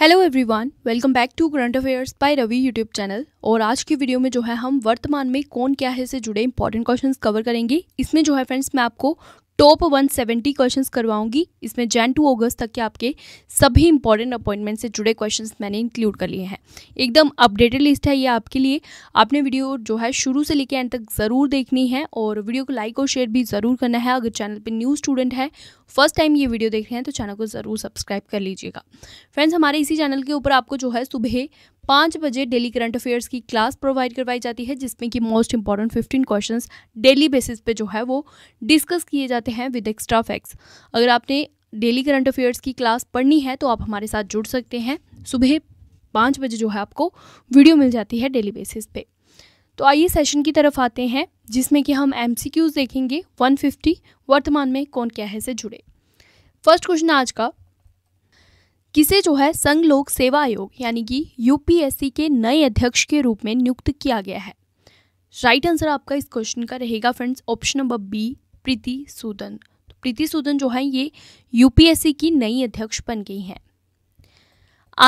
hello everyone welcome back to current affairs by Ravi YouTube channel और आज की video में जो है हम वर्तमान में कौन क्या है से जुड़े इंपॉर्टेंट क्वेश्चंस कवर करेंगे इसमें जो है फ्रेंड्स मैं आपको टॉप 170 क्वेश्चंस करवाऊंगी इसमें जैन टू अगस्त तक के आपके सभी इंपॉर्टेंट अपॉइंटमेंट से जुड़े क्वेश्चंस मैंने इंक्लूड कर लिए हैं एकदम अपडेटेड लिस्ट है ये आपके लिए आपने वीडियो जो है शुरू से लेकर एंड तक ज़रूर देखनी है और वीडियो को लाइक और शेयर भी ज़रूर करना है अगर चैनल पर न्यू स्टूडेंट है फर्स्ट टाइम ये वीडियो देख रहे हैं तो चैनल को ज़रूर सब्सक्राइब कर लीजिएगा फ्रेंड्स हमारे इसी चैनल के ऊपर आपको जो है सुबह पाँच बजे डेली करंट अफेयर्स की क्लास प्रोवाइड करवाई जाती है जिसमें कि most important fifteen question daily basis पे जो है वो डिस्कस किए जाते हैं विद एक्स्ट्रा फैक्ट्स अगर आपने डेली करंट अफेयर्स की क्लास पढ़नी है तो आप हमारे साथ जुड़ सकते हैं सुबह पाँच बजे जो है आपको वीडियो मिल जाती है डेली बेसिस पे तो आइए सेशन की तरफ आते हैं जिसमें कि हम एम देखेंगे 150 वर्तमान में कौन क्या है से जुड़े फर्स्ट क्वेश्चन आज का किसे जो है संघ लोक सेवा आयोग यानी कि यूपीएससी के नए अध्यक्ष के रूप में नियुक्त किया गया है राइट आंसर आपका इस क्वेश्चन का रहेगा friends option number B Preeti Sudan तो प्रीति सूदन जो है ये यूपीएससी की नई अध्यक्ष बन गई हैं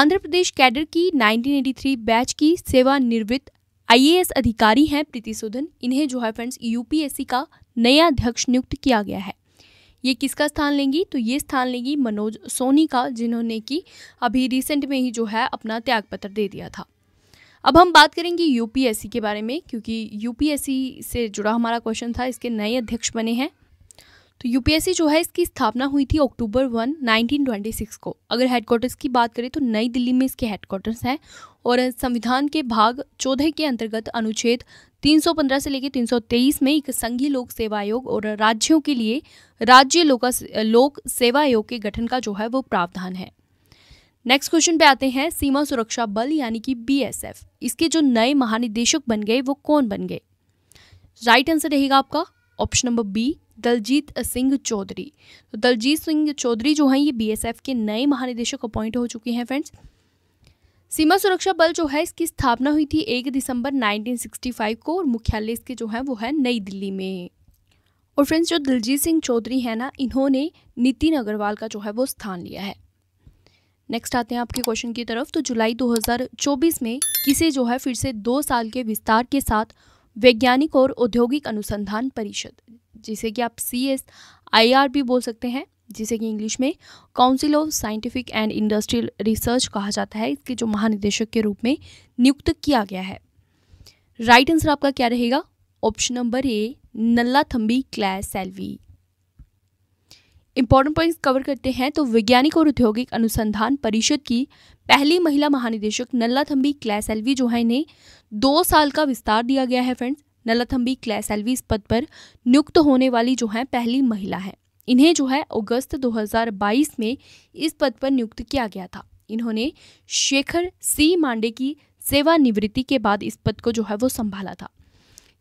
आंध्र प्रदेश कैडर की 1983 बैच की सेवानिवृत्त आईएएस अधिकारी हैं प्रीति सूदन इन्हें जो है फ्रेंड्स यूपीएससी का नया अध्यक्ष नियुक्त किया गया है ये किसका स्थान लेंगी तो ये स्थान लेंगी मनोज सोनी का जिन्होंने कि अभी रिसेंट में ही जो है अपना त्यागपत्र दे दिया था अब हम बात करेंगे यूपीएससी के बारे में क्योंकि यूपीएससी से जुड़ा हमारा क्वेश्चन था इसके नए अध्यक्ष बने हैं तो यूपीएससी जो है इसकी स्थापना हुई थी अक्टूबर वन 1926 को अगर हेडक्वार्टर्स की बात करें तो नई दिल्ली में इसके हेडक्वार्टर्स हैं और संविधान के भाग चौदह के अंतर्गत अनुच्छेद 315 से लेकर 323 में एक संघीय लोक सेवा आयोग और राज्यों के लिए राज्य लोक सेवा आयोग के गठन का जो है वो प्रावधान है नेक्स्ट क्वेश्चन पे आते हैं सीमा सुरक्षा बल यानी कि बीएसएफ इसके जो नए महानिदेशक बन गए वो कौन बन गए राइट आंसर रहेगा आपका option number B Daljit Singh Chaudhary तो दलजीत सिंह चौधरी जो हैं ये बीएसएफ के नए महानिदेशक अपॉइंट हो चुके हैं फ्रेंड्स सीमा सुरक्षा बल जो है इसकी स्थापना हुई थी एक दिसंबर 1965 को और मुख्यालय इसके जो है वो है नई दिल्ली में और फ्रेंड्स जो दिलजीत सिंह चौधरी है ना इन्होंने नितिन अग्रवाल का जो है वो स्थान लिया है नेक्स्ट आते हैं आपके क्वेश्चन की तरफ तो जुलाई 2024 में किसे जो है फिर से दो साल के विस्तार के साथ वैज्ञानिक और औद्योगिक अनुसंधान परिषद जिसे कि आप सी एस आई आर भी बोल सकते हैं जिसे कि इंग्लिश में Council of Scientific and Industrial Research कहा जाता है इसके जो महानिदेशक के रूप में नियुक्त किया गया है राइट आंसर आपका क्या रहेगा option number A Nallathamby Kalaiselvi important points cover करते हैं तो वैज्ञानिक और औद्योगिक अनुसंधान परिषद की पहली महिला महानिदेशक थम्बी क्लैस एल्वी जो है इन्हें दो साल का विस्तार दिया गया है फ्रेंड्स थम्बी क्लैस एल्वी इस पद पर नियुक्त होने वाली जो है पहली महिला है इन्हें जो है अगस्त 2022 में इस पद पर नियुक्त किया गया था इन्होंने शेखर सी मांडे की सेवानिवृत्ति के बाद इस पद को जो है वो संभाला था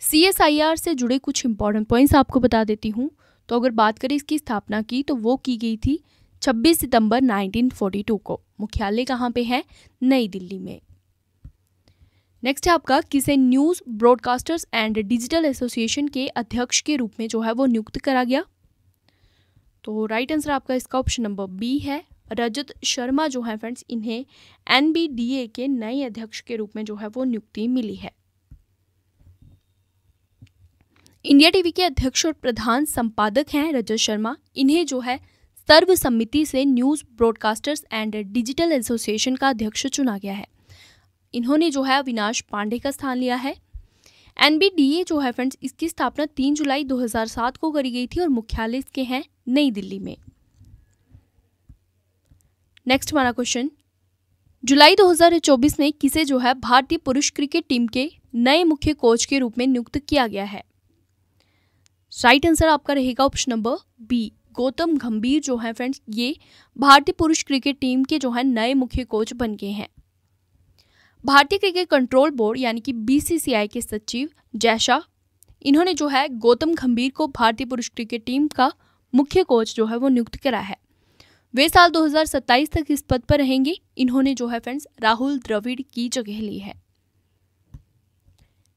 सी से जुड़े कुछ इंपॉर्टेंट पॉइंट्स आपको बता देती हूँ तो अगर बात करें इसकी स्थापना की तो वो की गई थी 26 सितंबर 1942 को मुख्यालय कहाँ पे है नई दिल्ली में नेक्स्ट है आपका किसे News Broadcasters and Digital Association के अध्यक्ष के रूप में जो है वो नियुक्त करा गया तो राइट आंसर आपका इसका ऑप्शन नंबर बी है रजत शर्मा जो है फ्रेंड्स इन्हें एनबीडीए के नए अध्यक्ष के रूप में जो है वो नियुक्ति मिली है इंडिया टीवी के अध्यक्ष और प्रधान संपादक हैं रजत शर्मा इन्हें जो है सर्वसम्मति से News Broadcasters and Digital Association का अध्यक्ष चुना गया है इन्होंने जो है अविनाश पांडे का स्थान लिया है एनबीडीए जो है फ्रेंड्स इसकी स्थापना 3 जुलाई 2007 को करी गई थी और मुख्यालय इसके हैं नई दिल्ली में नेक्स्ट हमारा क्वेश्चन जुलाई 2024 में किसे जो है भारतीय पुरुष क्रिकेट टीम के नए मुख्य कोच के रूप में नियुक्त किया गया है राइट आंसर आपका रहेगा ऑप्शन नंबर बी गौतम गंभीर जो है फ्रेंड्स ये भारतीय पुरुष क्रिकेट टीम के जो है नए मुख्य कोच बन गए हैं भारतीय क्रिकेट कंट्रोल बोर्ड यानी कि बीसीसीआई के सचिव जैशा इन्होंने जो है गौतम गंभीर को भारतीय पुरुष क्रिकेट टीम का मुख्य कोच जो है वो नियुक्त करा है वे साल 2027 तक इस पद पर रहेंगे इन्होंने जो है फ्रेंड्स राहुल द्रविड़ की जगह ली है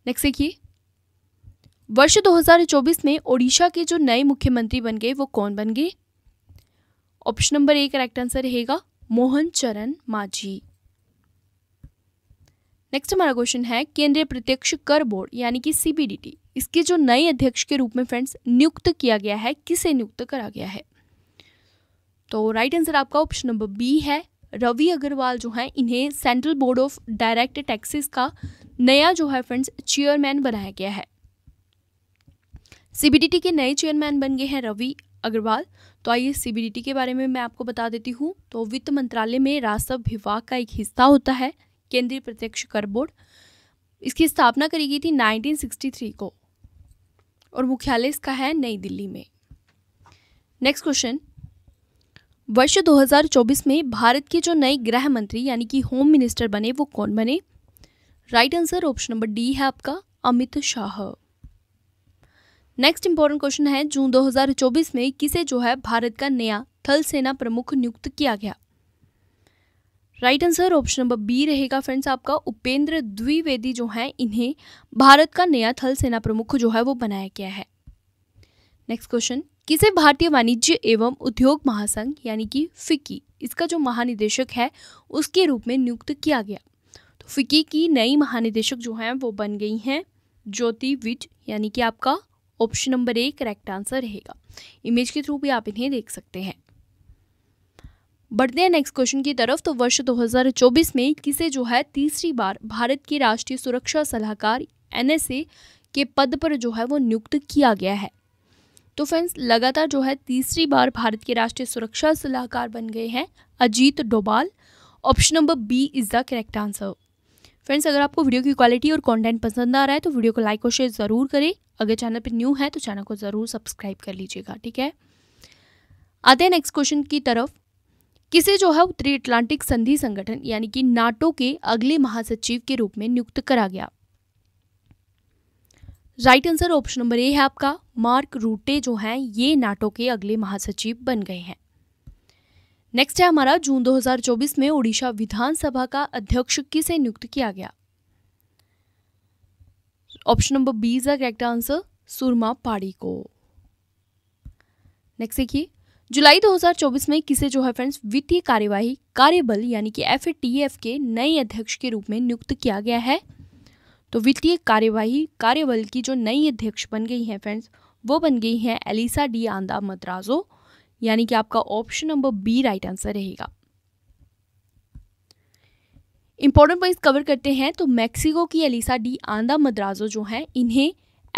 नेक्स्ट देखिए वर्ष 2024 में ओडिशा के जो नए मुख्यमंत्री बन गए वो कौन बन गए option number A correct answer रहेगा मोहन चरण माझी नेक्स्ट हमारा क्वेश्चन है केंद्रीय प्रत्यक्ष कर बोर्ड यानी कि सीबीडीटी इसके जो नए अध्यक्ष के रूप में फ्रेंड्स नियुक्त किया गया है किसे नियुक्त करा गया है तो राइट आंसर आपका ऑप्शन नंबर बी है रवि अग्रवाल जो है इन्हें Central Board of Direct Taxes का नया जो है फ्रेंड्स चेयरमैन बनाया गया है सीबीडीटी के नए चेयरमैन बन गए हैं रवि अग्रवाल तो आइए सीबीडीटी के बारे में मैं आपको बता देती हूँ तो वित्त मंत्रालय में राजस्व विभाग का एक हिस्सा होता है केंद्रीय प्रत्यक्ष कर बोर्ड इसकी स्थापना करी गई थी 1963 को और मुख्यालय इसका है नई दिल्ली में नेक्स्ट क्वेश्चन वर्ष 2024 में भारत के जो नए गृह मंत्री यानी कि होम मिनिस्टर बने वो कौन बने right answer option number D है आपका Amit Shah next important question है जून 2024 में किसे जो है भारत का नया थल सेना प्रमुख नियुक्त किया गया right answer option number B रहेगा फ्रेंड्स आपका उपेंद्र द्विवेदी जो है इन्हें भारत का नया थल सेना प्रमुख जो है वो बनाया गया है नेक्स्ट क्वेश्चन किसे भारतीय वाणिज्य एवं उद्योग महासंघ यानी कि फिक्की इसका जो महानिदेशक है उसके रूप में नियुक्त किया गया तो फिक्की की नई महानिदेशक जो हैं वो बन गई हैं ज्योति विज यानी कि आपका ऑप्शन नंबर एक करेक्ट आंसर रहेगा इमेज के थ्रू भी आप इन्हें देख सकते हैं बढ़ते हैं नेक्स्ट क्वेश्चन की तरफ तो वर्ष 2024 में किसे जो है तीसरी बार भारत के राष्ट्रीय सुरक्षा सलाहकार एनएसए के पद पर जो है वो नियुक्त किया गया है तो फ्रेंड्स लगातार जो है तीसरी बार भारत के राष्ट्रीय सुरक्षा सलाहकार बन गए हैं Ajit Doval option number B is the correct answer friends अगर आपको वीडियो की क्वालिटी और कंटेंट पसंद आ रहा है तो वीडियो को लाइक और शेयर ज़रूर करें अगर चैनल पर न्यू है तो चैनल को ज़रूर सब्सक्राइब कर लीजिएगा ठीक है आते हैं नेक्स्ट क्वेश्चन की तरफ किसे जो है उत्तरी अटलांटिक संधि संगठन यानी कि नाटो के अगले महासचिव के रूप में नियुक्त करा गया right answer option number A है आपका मार्क रूटे जो हैं ये नाटो के अगले महासचिव बन गए हैं नेक्स्ट है हमारा जून 2024 में ओडिशा विधानसभा का अध्यक्ष किसे नियुक्त किया गया option number B is the correct answer Surma Padhi को नेक्स्ट देखिए जुलाई 2024 में किसे जो है फ्रेंड्स वित्तीय कार्यवाही कार्यबल यानी कि एफ के नए अध्यक्ष के रूप में नियुक्त किया गया है तो वित्तीय कार्यवाही कार्यबल की जो नई अध्यक्ष बन गई हैं फ्रेंड्स वो बन गई हैं एलिसा डी आंदा मद्राजो यानी कि आपका option number B right answer रहेगा इंपॉर्टेंट पॉइंट कवर करते हैं तो मैक्सिको की एलिसा डी आंदा मद्राजो जो हैं इन्हें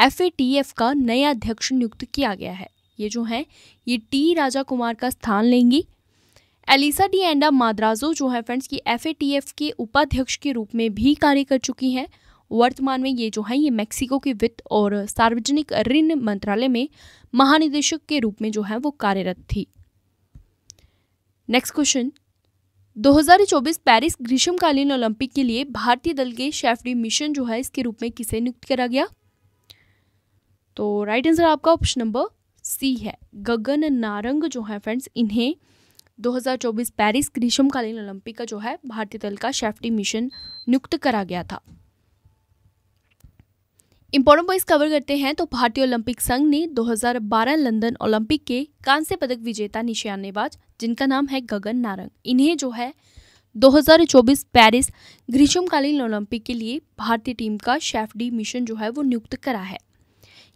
एफ का नया अध्यक्ष नियुक्त किया गया है ये जो हैं ये टी राजा कुमार का स्थान लेंगी एलिसा डी एंडा माद्राजो जो है फ्रेंड्स की एफ के उपाध्यक्ष के रूप में भी कार्य कर चुकी हैं वर्तमान में ये जो है ये मेक्सिको के वित्त और सार्वजनिक ऋण मंत्रालय में महानिदेशक के रूप में जो है वो कार्यरत थी नेक्स्ट क्वेश्चन 2024 पेरिस ग्रीष्मकालीन ओलंपिक के लिए भारतीय दल के शेफडी मिशन जो है इसके रूप में किसे नियुक्त करा गया तो राइट आंसर आपका ऑप्शन नंबर सी है गगन नारंग जो है फ्रेंड्स इन्हें 2024 पेरिस ग्रीष्मकालीन ओलंपिक का जो है भारतीय दल का शेफ्टी मिशन नियुक्त करा गया था इंपॉर्टेंट पॉइंट्स कवर करते हैं तो भारतीय ओलंपिक संघ ने 2012 लंदन ओलंपिक के कांस्य पदक विजेता निशानेबाज जिनका नाम है गगन नारंग इन्हें जो है 2024 पेरिस ग्रीष्मकालीन ओलंपिक के लिए भारतीय टीम का डी मिशन जो है वो नियुक्त करा है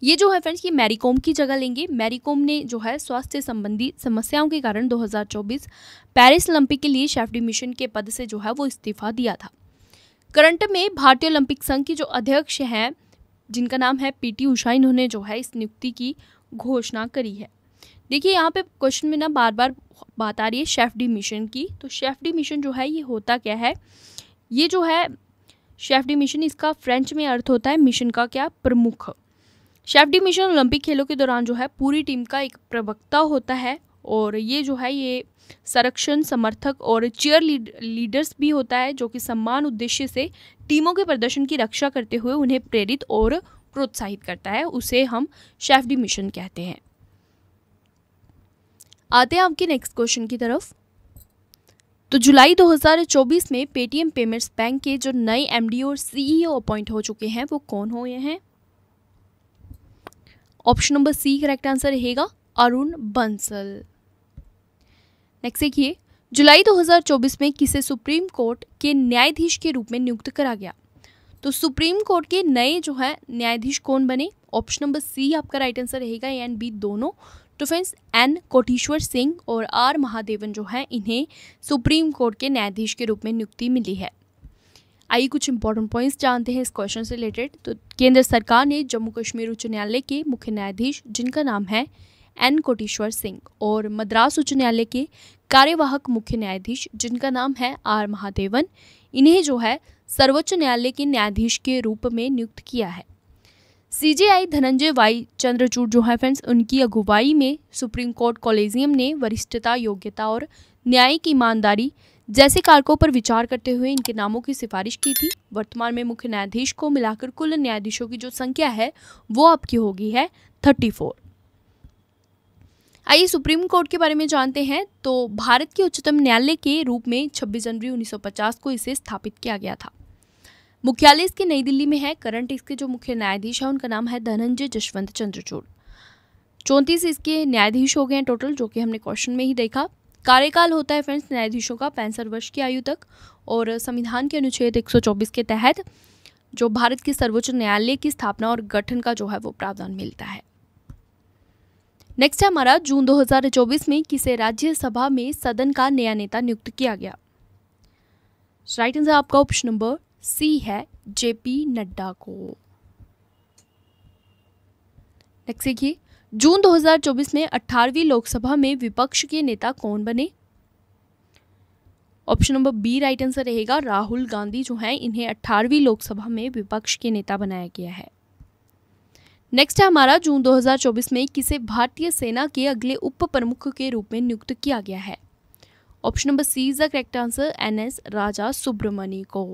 ये जो है फ्रेंड्स ये मैरीकॉम की जगह लेंगे मैरीकॉम ने जो है स्वास्थ्य संबंधी समस्याओं के कारण 2024 पेरिस ओलंपिक के लिए शेफडी मिशन के पद से जो है वो इस्तीफा दिया था करंट में भारतीय ओलंपिक संघ की जो अध्यक्ष हैं जिनका नाम है पी टी उषा इन्होंने जो है इस नियुक्ति की घोषणा करी है देखिए यहाँ पे क्वेश्चन में ना बार बार बात आ रही है शेफ डी मिशन की तो शेफ डी मिशन जो है ये होता क्या है ये जो है शेफ डी मिशन इसका फ्रेंच में अर्थ होता है मिशन का क्या प्रमुख शेफ डी मिशन ओलंपिक खेलों के दौरान जो है पूरी टीम का एक प्रवक्ता होता है और ये जो है ये संरक्षण समर्थक और चेयर लीड, लीडर्स भी होता है जो कि सम्मान उद्देश्य से टीमों के प्रदर्शन की रक्षा करते हुए उन्हें प्रेरित और प्रोत्साहित करता है उसे हम शेफ डी मिशन कहते हैं आते हैं आपके नेक्स्ट क्वेश्चन की तरफ तो जुलाई 2024 में पेटीएम पेमेंट्स बैंक के जो नए एमडी और सीईओ अपॉइंट e हो चुके हैं वो कौन हो ये हैं option number C correct answer Arun अरुण बंसल नेक्स्ट देखिए जुलाई 2024 में किसे सुप्रीम कोर्ट के न्यायाधीश के रूप में नियुक्त करा गया तो सुप्रीम कोर्ट के नए जो है न्यायाधीश कौन बने ऑप्शन नंबर सी आपका राइट आंसर रहेगा ए एंड बी दोनों तो फ्रेंड्स एन कोटेश्वर सिंह और आर महादेवन जो है इन्हें सुप्रीम कोर्ट के न्यायाधीश के रूप में नियुक्ति मिली है आइए कुछ इंपॉर्टेंट पॉइंट्स जानते हैं इस क्वेश्चन से रिलेटेड तो केंद्र सरकार ने जम्मू कश्मीर उच्च न्यायालय के मुख्य न्यायाधीश जिनका नाम है एन कोटेश्वर सिंह और मद्रास उच्च न्यायालय के कार्यवाहक मुख्य न्यायाधीश जिनका नाम है आर महादेवन इन्हें जो है सर्वोच्च न्यायालय के न्यायाधीश के रूप में नियुक्त किया है सीजेआई धनंजय वाई चंद्रचूड़ जो है फ्रेंड्स उनकी अगुवाई में सुप्रीम कोर्ट कॉलेजियम ने वरिष्ठता योग्यता और न्यायिक ईमानदारी जैसे कारकों पर विचार करते हुए इनके नामों की सिफारिश की थी वर्तमान में मुख्य न्यायाधीश को मिलाकर कुल न्यायाधीशों की जो संख्या है वो आपकी होगी है थर्टी फोर आइए सुप्रीम कोर्ट के बारे में जानते हैं तो भारत के उच्चतम न्यायालय के रूप में 26 जनवरी 1950 को इसे स्थापित किया गया था मुख्यालय इसके नई दिल्ली में है करंट इसके जो मुख्य न्यायाधीश हैं उनका नाम है धनंजय जसवंत चंद्रचूड़ चौंतीस इसके न्यायाधीश हो गए हैं टोटल जो कि हमने क्वेश्चन में ही देखा कार्यकाल होता है फ्रेंड्स न्यायाधीशों का पैंसठ वर्ष की आयु तक और संविधान के अनुच्छेद 124 के तहत जो भारत के सर्वोच्च न्यायालय की स्थापना और गठन का जो है वो प्रावधान मिलता है नेक्स्ट है हमारा जून 2024 में किसे राज्यसभा में सदन का नया नेता नियुक्त किया गया राइट आंसर आपका ऑप्शन नंबर सी है जेपी नड्डा को नेक्स्ट देखिए जून 2024 में 18वीं लोकसभा में विपक्ष के नेता कौन बने option number B right answer Rahul राहुल गांधी जो हैं इन्हें 18वीं लोकसभा में विपक्ष के नेता बनाया गया है नेक्स्ट है हमारा जून 2024 में किसे भारतीय सेना के अगले उप प्रमुख के रूप में नियुक्त किया गया है option number C is the correct answer N S Raja Subramani को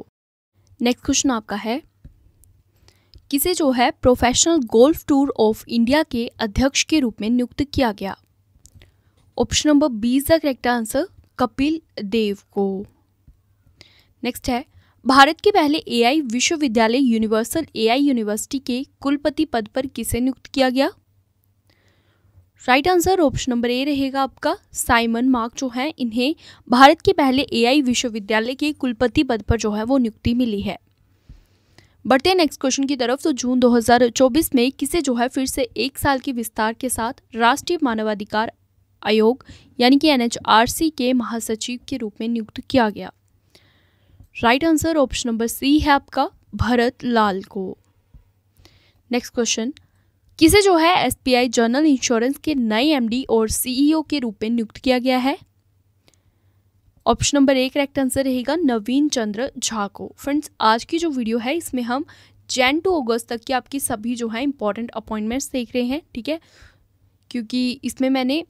नेक्स्ट क्वेश्चन आपका है किसे जो है Professional Golf Tour of India के अध्यक्ष के रूप में नियुक्त किया गया option number B is the correct answer Kapil Dev को नेक्स्ट है भारत के पहले एआई विश्वविद्यालय यूनिवर्सल एआई यूनिवर्सिटी के कुलपति पद पर किसे नियुक्त किया गया right answer option number A रहेगा आपका साइमन मार्क जो है इन्हें भारत के पहले एआई विश्वविद्यालय के कुलपति पद पर जो है वो नियुक्ति मिली है बढ़ते हैं नेक्स्ट क्वेश्चन की तरफ तो जून 2024 में किसे जो है फिर से एक साल के विस्तार के साथ राष्ट्रीय मानवाधिकार आयोग यानी कि एनएचआरसी के महासचिव के रूप में नियुक्त किया गया right answer option number C है आपका भरत लाल को नेक्स्ट क्वेश्चन किसे जो है एसबीआई जनरल इंश्योरेंस के नए एमडी और सीईओ e के रूप में नियुक्त किया गया है ऑप्शन नंबर एक करेक्ट आंसर रहेगा नवीन चंद्र झा को फ्रेंड्स आज की जो वीडियो है इसमें हम जैन टू अगस्त तक की आपकी सभी जो है इंपॉर्टेंट अपॉइंटमेंट्स देख रहे हैं ठीक है क्योंकि इसमें मैंने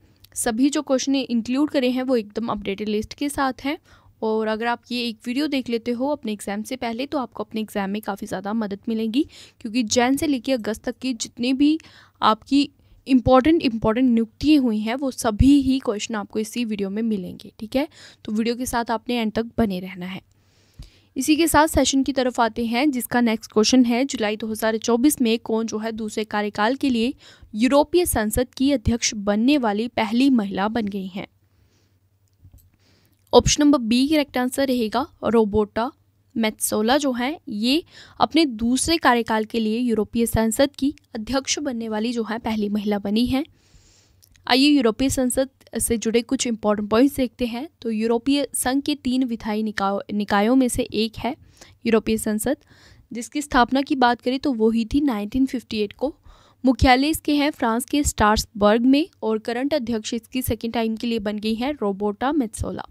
सभी जो क्वेश्चन इंक्लूड करे हैं वो एकदम अपडेटेड लिस्ट के साथ हैं और अगर आप ये एक वीडियो देख लेते हो अपने एग्ज़ाम से पहले तो आपको अपने एग्ज़ाम में काफ़ी ज़्यादा मदद मिलेगी क्योंकि जैन से लेकर अगस्त तक की जितनी भी आपकी इम्पॉर्टेंट इम्पॉर्टेंट नियुक्तियाँ हुई हैं वो सभी ही क्वेश्चन आपको इसी वीडियो में मिलेंगे ठीक है तो वीडियो के साथ आपने एंड तक बने रहना है इसी के साथ सेशन की तरफ आते हैं जिसका नेक्स्ट क्वेश्चन है जुलाई 2024 में कौन जो है दूसरे कार्यकाल के लिए यूरोपीय संसद की अध्यक्ष बनने वाली पहली महिला बन गई हैं option number B correct answer रहेगा रोबोटा मेत्सोला जो हैं ये अपने दूसरे कार्यकाल के लिए यूरोपीय संसद की अध्यक्ष बनने वाली जो है पहली महिला बनी हैं आइए यूरोपीय संसद से जुड़े कुछ इम्पोर्टेंट पॉइंट्स देखते हैं तो यूरोपीय संघ के तीन विधायी निकाय निकायों में से एक है यूरोपीय संसद जिसकी स्थापना की बात करें तो वो ही थी 1958 को मुख्यालय इसके हैं फ्रांस के स्टार्सबर्ग में और करंट अध्यक्ष इसकी सेकेंड टाइम के लिए बन गई हैं रोबोटा मेत्सोला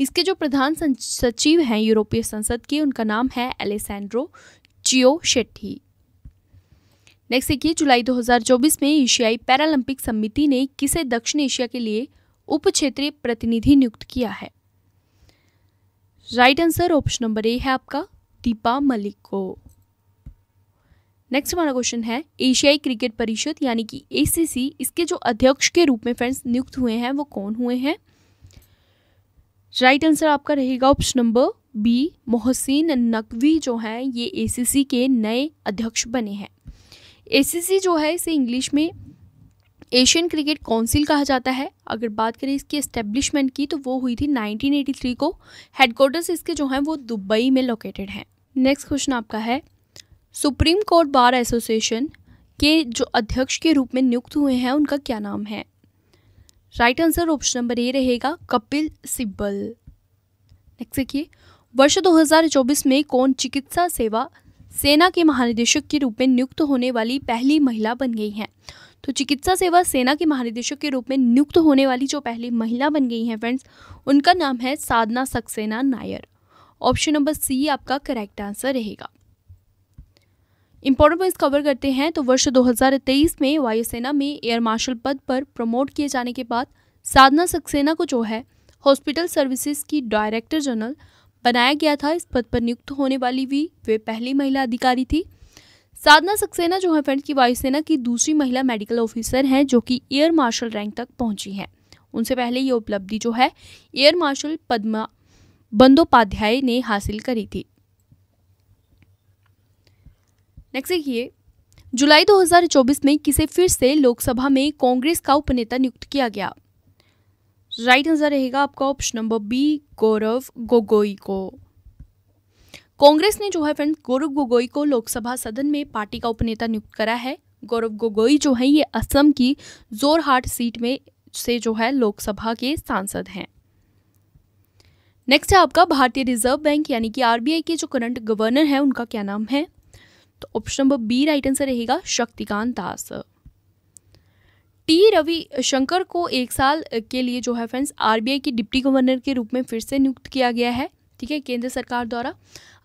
इसके जो प्रधान सचिव हैं यूरोपीय संसद के उनका नाम है एलेसेंड्रो चियो शेट्टी नेक्स्ट देखिए जुलाई 2024 में एशियाई पैरालंपिक समिति ने किसे दक्षिण एशिया के लिए उप क्षेत्रीय प्रतिनिधि नियुक्त किया है right answer option number A है आपका दीपा मलिक को नेक्स्ट हमारा क्वेश्चन है एशियाई क्रिकेट परिषद यानी कि ए इसके जो अध्यक्ष के रूप में फ्रेंड्स नियुक्त हुए हैं वो कौन हुए हैं राइट आंसर आपका रहेगा option number B Mohsin Naqvi जो हैं ये ए के नए अध्यक्ष बने हैं एसीसी जो है इसे इंग्लिश में एशियन क्रिकेट काउंसिल कहा जाता है अगर बात करें इसकी एस्टेब्लिशमेंट की तो वो हुई थी 1983 को हेडक्वार्टर्स इसके जो हैं वो दुबई में लोकेटेड हैं नेक्स्ट क्वेश्चन आपका है सुप्रीम कोर्ट बार एसोसिएशन के जो अध्यक्ष के रूप में नियुक्त हुए हैं उनका क्या नाम है right answer option number A रहेगा कपिल सिब्बल नेक्स्ट देखिए वर्ष 2024 में कौन चिकित्सा सेवा सेना के महानिदेशक के रूप में नियुक्त होने वाली पहली महिला बन गई हैं तो चिकित्सा सेवा सेना के महानिदेशक के रूप में नियुक्त होने वाली जो पहली महिला बन गई हैं फ्रेंड्स उनका नाम है Sadhna Saxena Nair option number C आपका करेक्ट आंसर रहेगा इम्पोर्टेंट पॉइंट्स कवर करते हैं तो वर्ष 2023 में वायुसेना में एयर मार्शल पद पर प्रमोट किए जाने के बाद साधना सक्सेना को जो है हॉस्पिटल सर्विसेज की डायरेक्टर जनरल बनाया गया था इस पद पर नियुक्त होने वाली भी वे पहली महिला अधिकारी थी साधना सक्सेना जो है फ्रेंड की वायुसेना की दूसरी महिला मेडिकल ऑफिसर हैं जो कि एयर मार्शल रैंक तक पहुंची हैं उनसे पहले ये उपलब्धि जो है एयर मार्शल पद्मा बंदोपाध्याय ने हासिल करी थी नेक्स्ट देखिए जुलाई 2024 में किसे फिर से लोकसभा में कांग्रेस का उपनेता नियुक्त किया गया राइट आंसर रहेगा आपका option number B Gaurav Gogoi को कांग्रेस ने जो है फ्रेंड्स गौरव गोगोई को लोकसभा सदन में पार्टी का उपनेता नियुक्त करा है गौरव गोगोई जो है ये असम की जोरहाट सीट में से जो है लोकसभा के सांसद हैं नेक्स्ट है आपका भारतीय रिजर्व बैंक यानी कि आरबीआई के जो करंट गवर्नर हैं उनका क्या नाम है तो option number B right answer रहेगा शक्तिकांत दास टी रवि शंकर को एक साल के लिए जो है फ्रेंड्स आरबीआई की डिप्टी गवर्नर के रूप में फिर से नियुक्त किया गया है ठीक है केंद्र सरकार द्वारा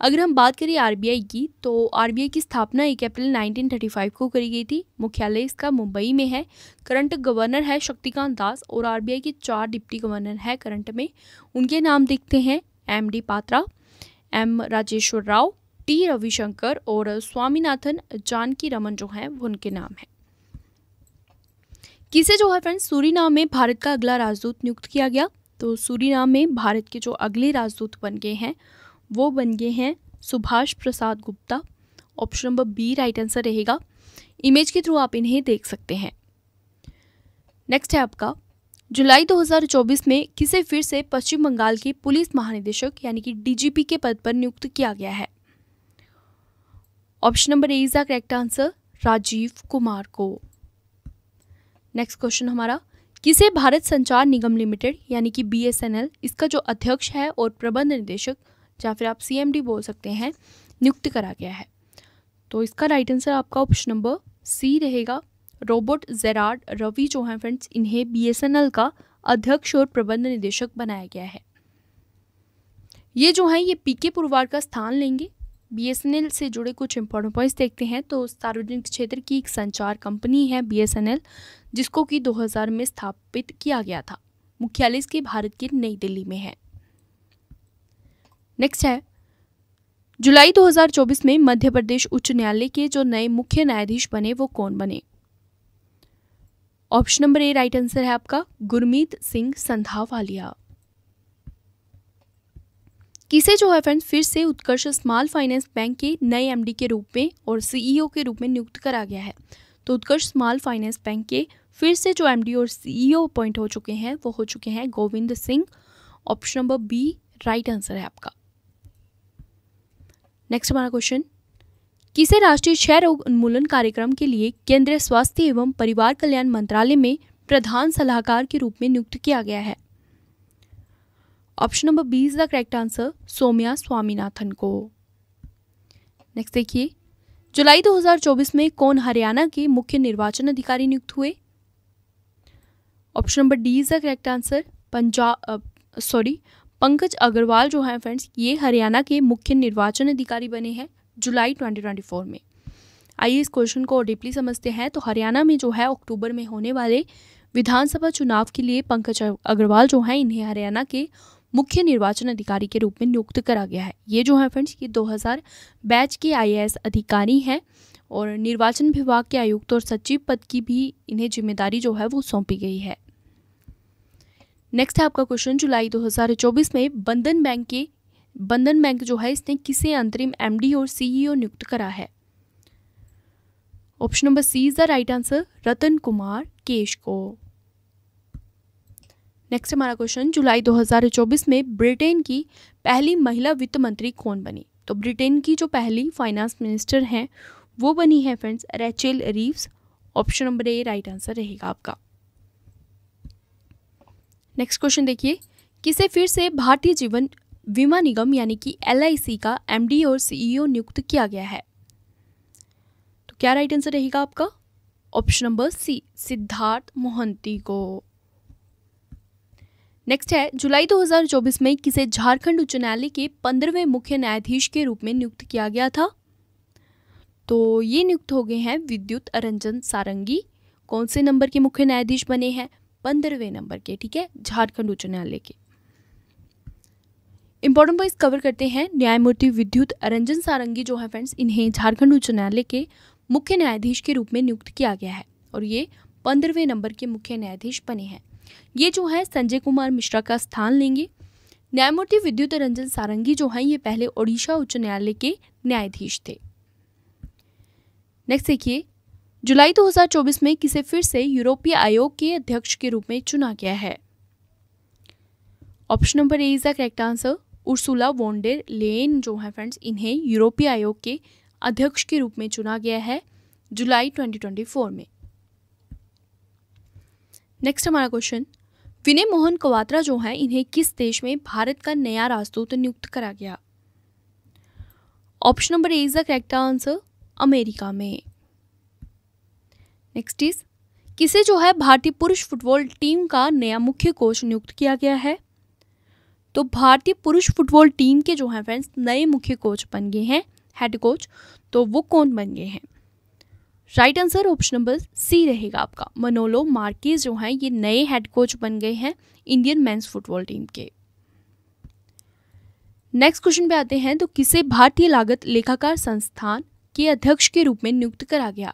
अगर हम बात करें आरबीआई की तो आरबीआई की स्थापना एक अप्रैल 1935 को करी गई थी मुख्यालय इसका मुंबई में है करंट गवर्नर है शक्तिकांत दास और आरबीआई के चार डिप्टी गवर्नर है करंट में उनके नाम देखते हैं M D Patra M Rajeshwar Rao T Ravishankar और स्वामीनाथन जानकी रमन जो हैं वो उनके नाम हैं किसे जो है फ्रेंड्स सूरीनाम में भारत का अगला राजदूत नियुक्त किया गया तो सूरीनाम में भारत के जो अगले राजदूत बन गए हैं वो बन गए हैं Subhash Prasad Gupta option number B right answer रहेगा इमेज के थ्रू आप इन्हें देख सकते हैं नेक्स्ट है आपका जुलाई 2024 में किसे फिर से पश्चिम बंगाल के पुलिस महानिदेशक यानी कि डीजीपी के पद पर नियुक्त किया गया है option number A is the correct answer Rajiv Kumar को नेक्स्ट क्वेश्चन हमारा किसे भारत संचार निगम लिमिटेड यानी कि बी इसका जो अध्यक्ष है और प्रबंध निदेशक या फिर आप सी बोल सकते हैं नियुक्त करा गया है तो इसका राइट आंसर आपका ऑप्शन नंबर सी रहेगा रोबोट जेराड रवि जो हैं फ्रेंड्स इन्हें बी का अध्यक्ष और प्रबंध निदेशक बनाया गया है ये जो हैं ये पीके पुरवार का स्थान लेंगे बीएसएनएल से जुड़े कुछ इंपॉर्टेंट पॉइंट्स देखते हैं तो सार्वजनिक क्षेत्र की एक संचार कंपनी है बीएसएनएल जिसको कि 2000 में स्थापित किया गया था मुख्यालय इसके भारत की नई दिल्ली में है नेक्स्ट है जुलाई 2024 में मध्य प्रदेश उच्च न्यायालय के जो नए मुख्य न्यायाधीश बने वो कौन बने option number A right answer है आपका गुरमीत सिंह संधावालिया किसे जो है फ्रेंड्स फिर से उत्कर्ष स्मॉल फाइनेंस बैंक के नए एमडी के रूप में और सीईओ e के रूप में नियुक्त करा गया है तो उत्कर्ष स्मॉल फाइनेंस बैंक के फिर से जो एमडी और सीईओ अपॉइंट e हो चुके हैं वो हो चुके हैं Govind Singh option number B right answer है आपका नेक्स्ट हमारा क्वेश्चन किसे राष्ट्रीय क्षय रोग उन्मूलन कार्यक्रम के लिए केंद्रीय स्वास्थ्य एवं परिवार कल्याण मंत्रालय में प्रधान सलाहकार के रूप में नियुक्त किया गया है option number B is the correct answer Saumya Swaminathan को नेक्स्ट देखिए जुलाई 2024 में कौन हरियाणा के मुख्य निर्वाचन अधिकारी नियुक्त हुए option number D is the correct answer Punjab sorry Pankaj Agarwal जो हैं फ्रेंड्स ये हरियाणा के मुख्य निर्वाचन अधिकारी बने हैं जुलाई 2024 में आइए इस क्वेश्चन को डीपली समझते हैं तो हरियाणा में जो है अक्टूबर में होने वाले विधानसभा चुनाव के लिए पंकज अग्रवाल जो हैं इन्हें हरियाणा के मुख्य निर्वाचन अधिकारी के रूप में नियुक्त करा गया है ये जो है फ्रेंड्स ये 2000 बैच के आईएएस अधिकारी हैं और निर्वाचन विभाग के आयुक्त और सचिव पद की भी इन्हें जिम्मेदारी जो है वो सौंपी गई है नेक्स्ट है आपका क्वेश्चन जुलाई 2024 में बंधन बैंक के बंधन बैंक जो है इसने किसे अंतरिम एमडी और सीईओ e नियुक्त करा है option number C is the right answer Ratan Kumar Kesh को नेक्स्ट हमारा क्वेश्चन जुलाई 2024 में ब्रिटेन की पहली महिला वित्त मंत्री कौन बनी तो ब्रिटेन की जो पहली फाइनेंस मिनिस्टर हैं वो बनी है friends Rachel Reeves option number A right answer रहेगा आपका नेक्स्ट क्वेश्चन देखिए किसे फिर से भारतीय जीवन बीमा निगम यानी कि एल का एम और सीईओ e नियुक्त किया गया है तो क्या राइट आंसर रहेगा आपका option number C Siddharth Mohanty को नेक्स्ट है जुलाई 2024 में किसे झारखंड उच्च न्यायालय के पंद्रहवें मुख्य न्यायाधीश के रूप में नियुक्त किया गया था तो ये नियुक्त हो गए हैं विद्युत रंजन सारंगी कौन से नंबर के मुख्य न्यायाधीश बने हैं पंद्रहवें नंबर के ठीक है झारखंड उच्च न्यायालय के इंपॉर्टेंट पॉइंट कवर करते हैं न्यायमूर्ति विद्युत रंजन सारंगी जो है फ्रेंड्स इन्हें झारखंड उच्च न्यायालय के मुख्य न्यायाधीश के रूप में नियुक्त किया गया है और ये पंद्रहवें नंबर के मुख्य न्यायाधीश बने हैं ये जो है संजय कुमार मिश्रा का स्थान लेंगे न्यायमूर्ति विद्युत रंजन सारंगी जो हैं ये पहले ओडिशा उच्च न्यायालय के न्यायाधीश थे नेक्स्ट देखिए जुलाई 2024 में किसे फिर से यूरोपीय आयोग के अध्यक्ष के रूप में चुना गया है option number A is the correct answer Ursula von der Leyen जो है फ्रेंड्स इन्हें यूरोपीय आयोग के अध्यक्ष के रूप में चुना गया है जुलाई 2024 में नेक्स्ट हमारा क्वेश्चन विनय मोहन कवात्रा जो हैं इन्हें किस देश में भारत का नया राजदूत नियुक्त करा गया option number A is the correct answer America में नेक्स्ट इज किसे जो है भारतीय पुरुष फुटबॉल टीम का नया मुख्य कोच नियुक्त किया गया है तो भारतीय पुरुष फुटबॉल टीम के जो हैं फ्रेंड्स नए मुख्य कोच बन गए हैं हेड कोच तो वो कौन बन गए हैं right answer option number C रहेगा आपका मनोलो मार्केज जो हैं ये नए हेड कोच बन गए हैं इंडियन मेंस फुटबॉल टीम के नेक्स्ट क्वेश्चन पे आते हैं तो किसे भारतीय लागत लेखाकार संस्थान के अध्यक्ष के रूप में नियुक्त करा गया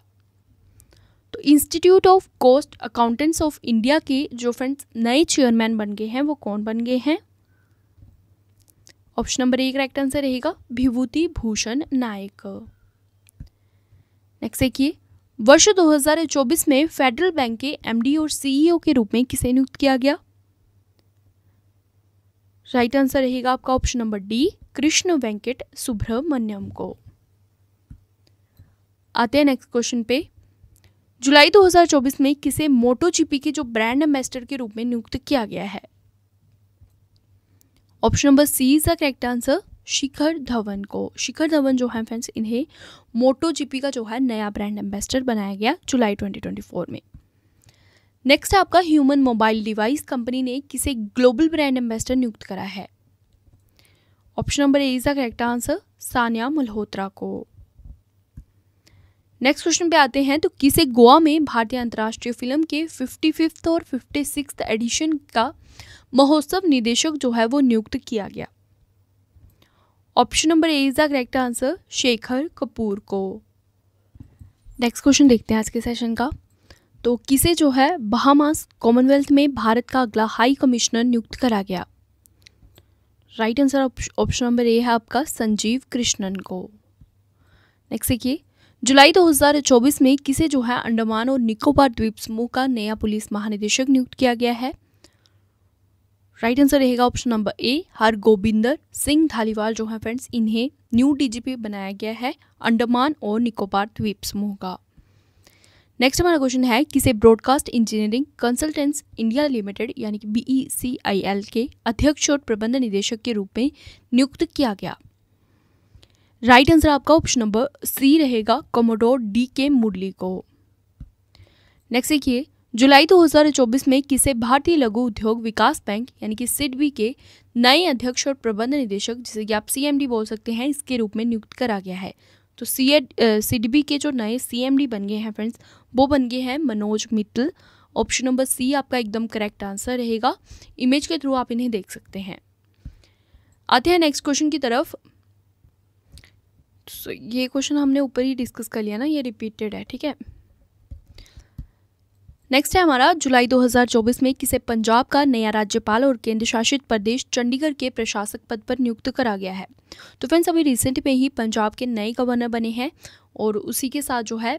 तो Institute of Cost Accountants of India के जो फ्रेंड्स नए चेयरमैन बन गए हैं वो कौन बन गए हैं ऑप्शन नंबर एक राइट आंसर रहेगा विभूति भूषण नायक नेक्स्ट देखिए वर्ष 2024 में फेडरल बैंक के एमडी और सीईओ e के रूप में किसे नियुक्त किया गया राइट आंसर रहेगा आपका option number D Krishna Venkat Subramanian को आते हैं नेक्स्ट क्वेश्चन पे जुलाई 2024 में किसे मोटो जीपी के जो ब्रांड एम्बेसडर के रूप में नियुक्त किया गया है option number C is the correct answer Shikhar Dhawan को शिखर धवन जो है फ्रेंड्स इन्हें मोटो जीपी का जो है नया ब्रांड एम्बेसडर बनाया गया जुलाई 2024 में नेक्स्ट है आपका ह्यूमन मोबाइल डिवाइस कंपनी ने किसे ग्लोबल ब्रांड एम्बेसडर नियुक्त करा है option number A is the correct answer Sania Malhotra को नेक्स्ट क्वेश्चन पे आते हैं तो किसे गोवा में भारतीय अंतर्राष्ट्रीय फिल्म के फिफ्टी फिफ्थ और फिफ्टी सिक्स एडिशन का महोत्सव निदेशक जो है वो नियुक्त किया गया option number A is the correct answer Shekhar Kapoor को नेक्स्ट क्वेश्चन देखते हैं आज के सेशन का तो किसे जो है बहामास कॉमनवेल्थ में भारत का अगला हाई कमिश्नर नियुक्त करा गया right answer option number A है आपका संजीव कृष्णन को नेक्स्ट देखिए जुलाई 2024 में किसे जो है अंडमान और निकोबार द्वीप समूह का नया पुलिस महानिदेशक नियुक्त किया गया है राइट आंसर रहेगा option number A Har Gobinder Singh Dhaliwal जो है फ्रेंड्स इन्हें न्यू डीजीपी बनाया गया है अंडमान और निकोबार द्वीप समूह का नेक्स्ट हमारा क्वेश्चन है किसे Broadcast Engineering Consultants India Limited यानी कि बी e के अध्यक्ष और प्रबंध निदेशक के रूप में नियुक्त किया गया राइट आंसर आपका ऑप्शन नंबर सी रहेगा कोमोडोर डी के मुरली को नेक्स्ट देखिए जुलाई 2024 में किसे भारतीय लघु उद्योग विकास बैंक यानी कि सिडबी के नए अध्यक्ष और प्रबंध निदेशक जिसे कि आप सीएमडी बोल सकते हैं इसके रूप में नियुक्त करा गया है तो सी सिडबी के जो नए सीएमडी बन गए हैं फ्रेंड्स वो बन गए हैं Manoj Mittal option number C आपका एकदम करेक्ट आंसर रहेगा इमेज के थ्रू आप इन्हें देख सकते हैं आते हैं नेक्स्ट क्वेश्चन की तरफ तो ये क्वेश्चन हमने ऊपर ही डिस्कस कर लिया ना ये रिपीटेड है ठीक है नेक्स्ट है हमारा जुलाई 2024 में किसे पंजाब का नया राज्यपाल और केंद्र शासित प्रदेश चंडीगढ़ के प्रशासक पद पर नियुक्त करा गया है तो फ्रेंड्स अभी रिसेंट में ही पंजाब के नए गवर्नर बने हैं और उसी के साथ जो है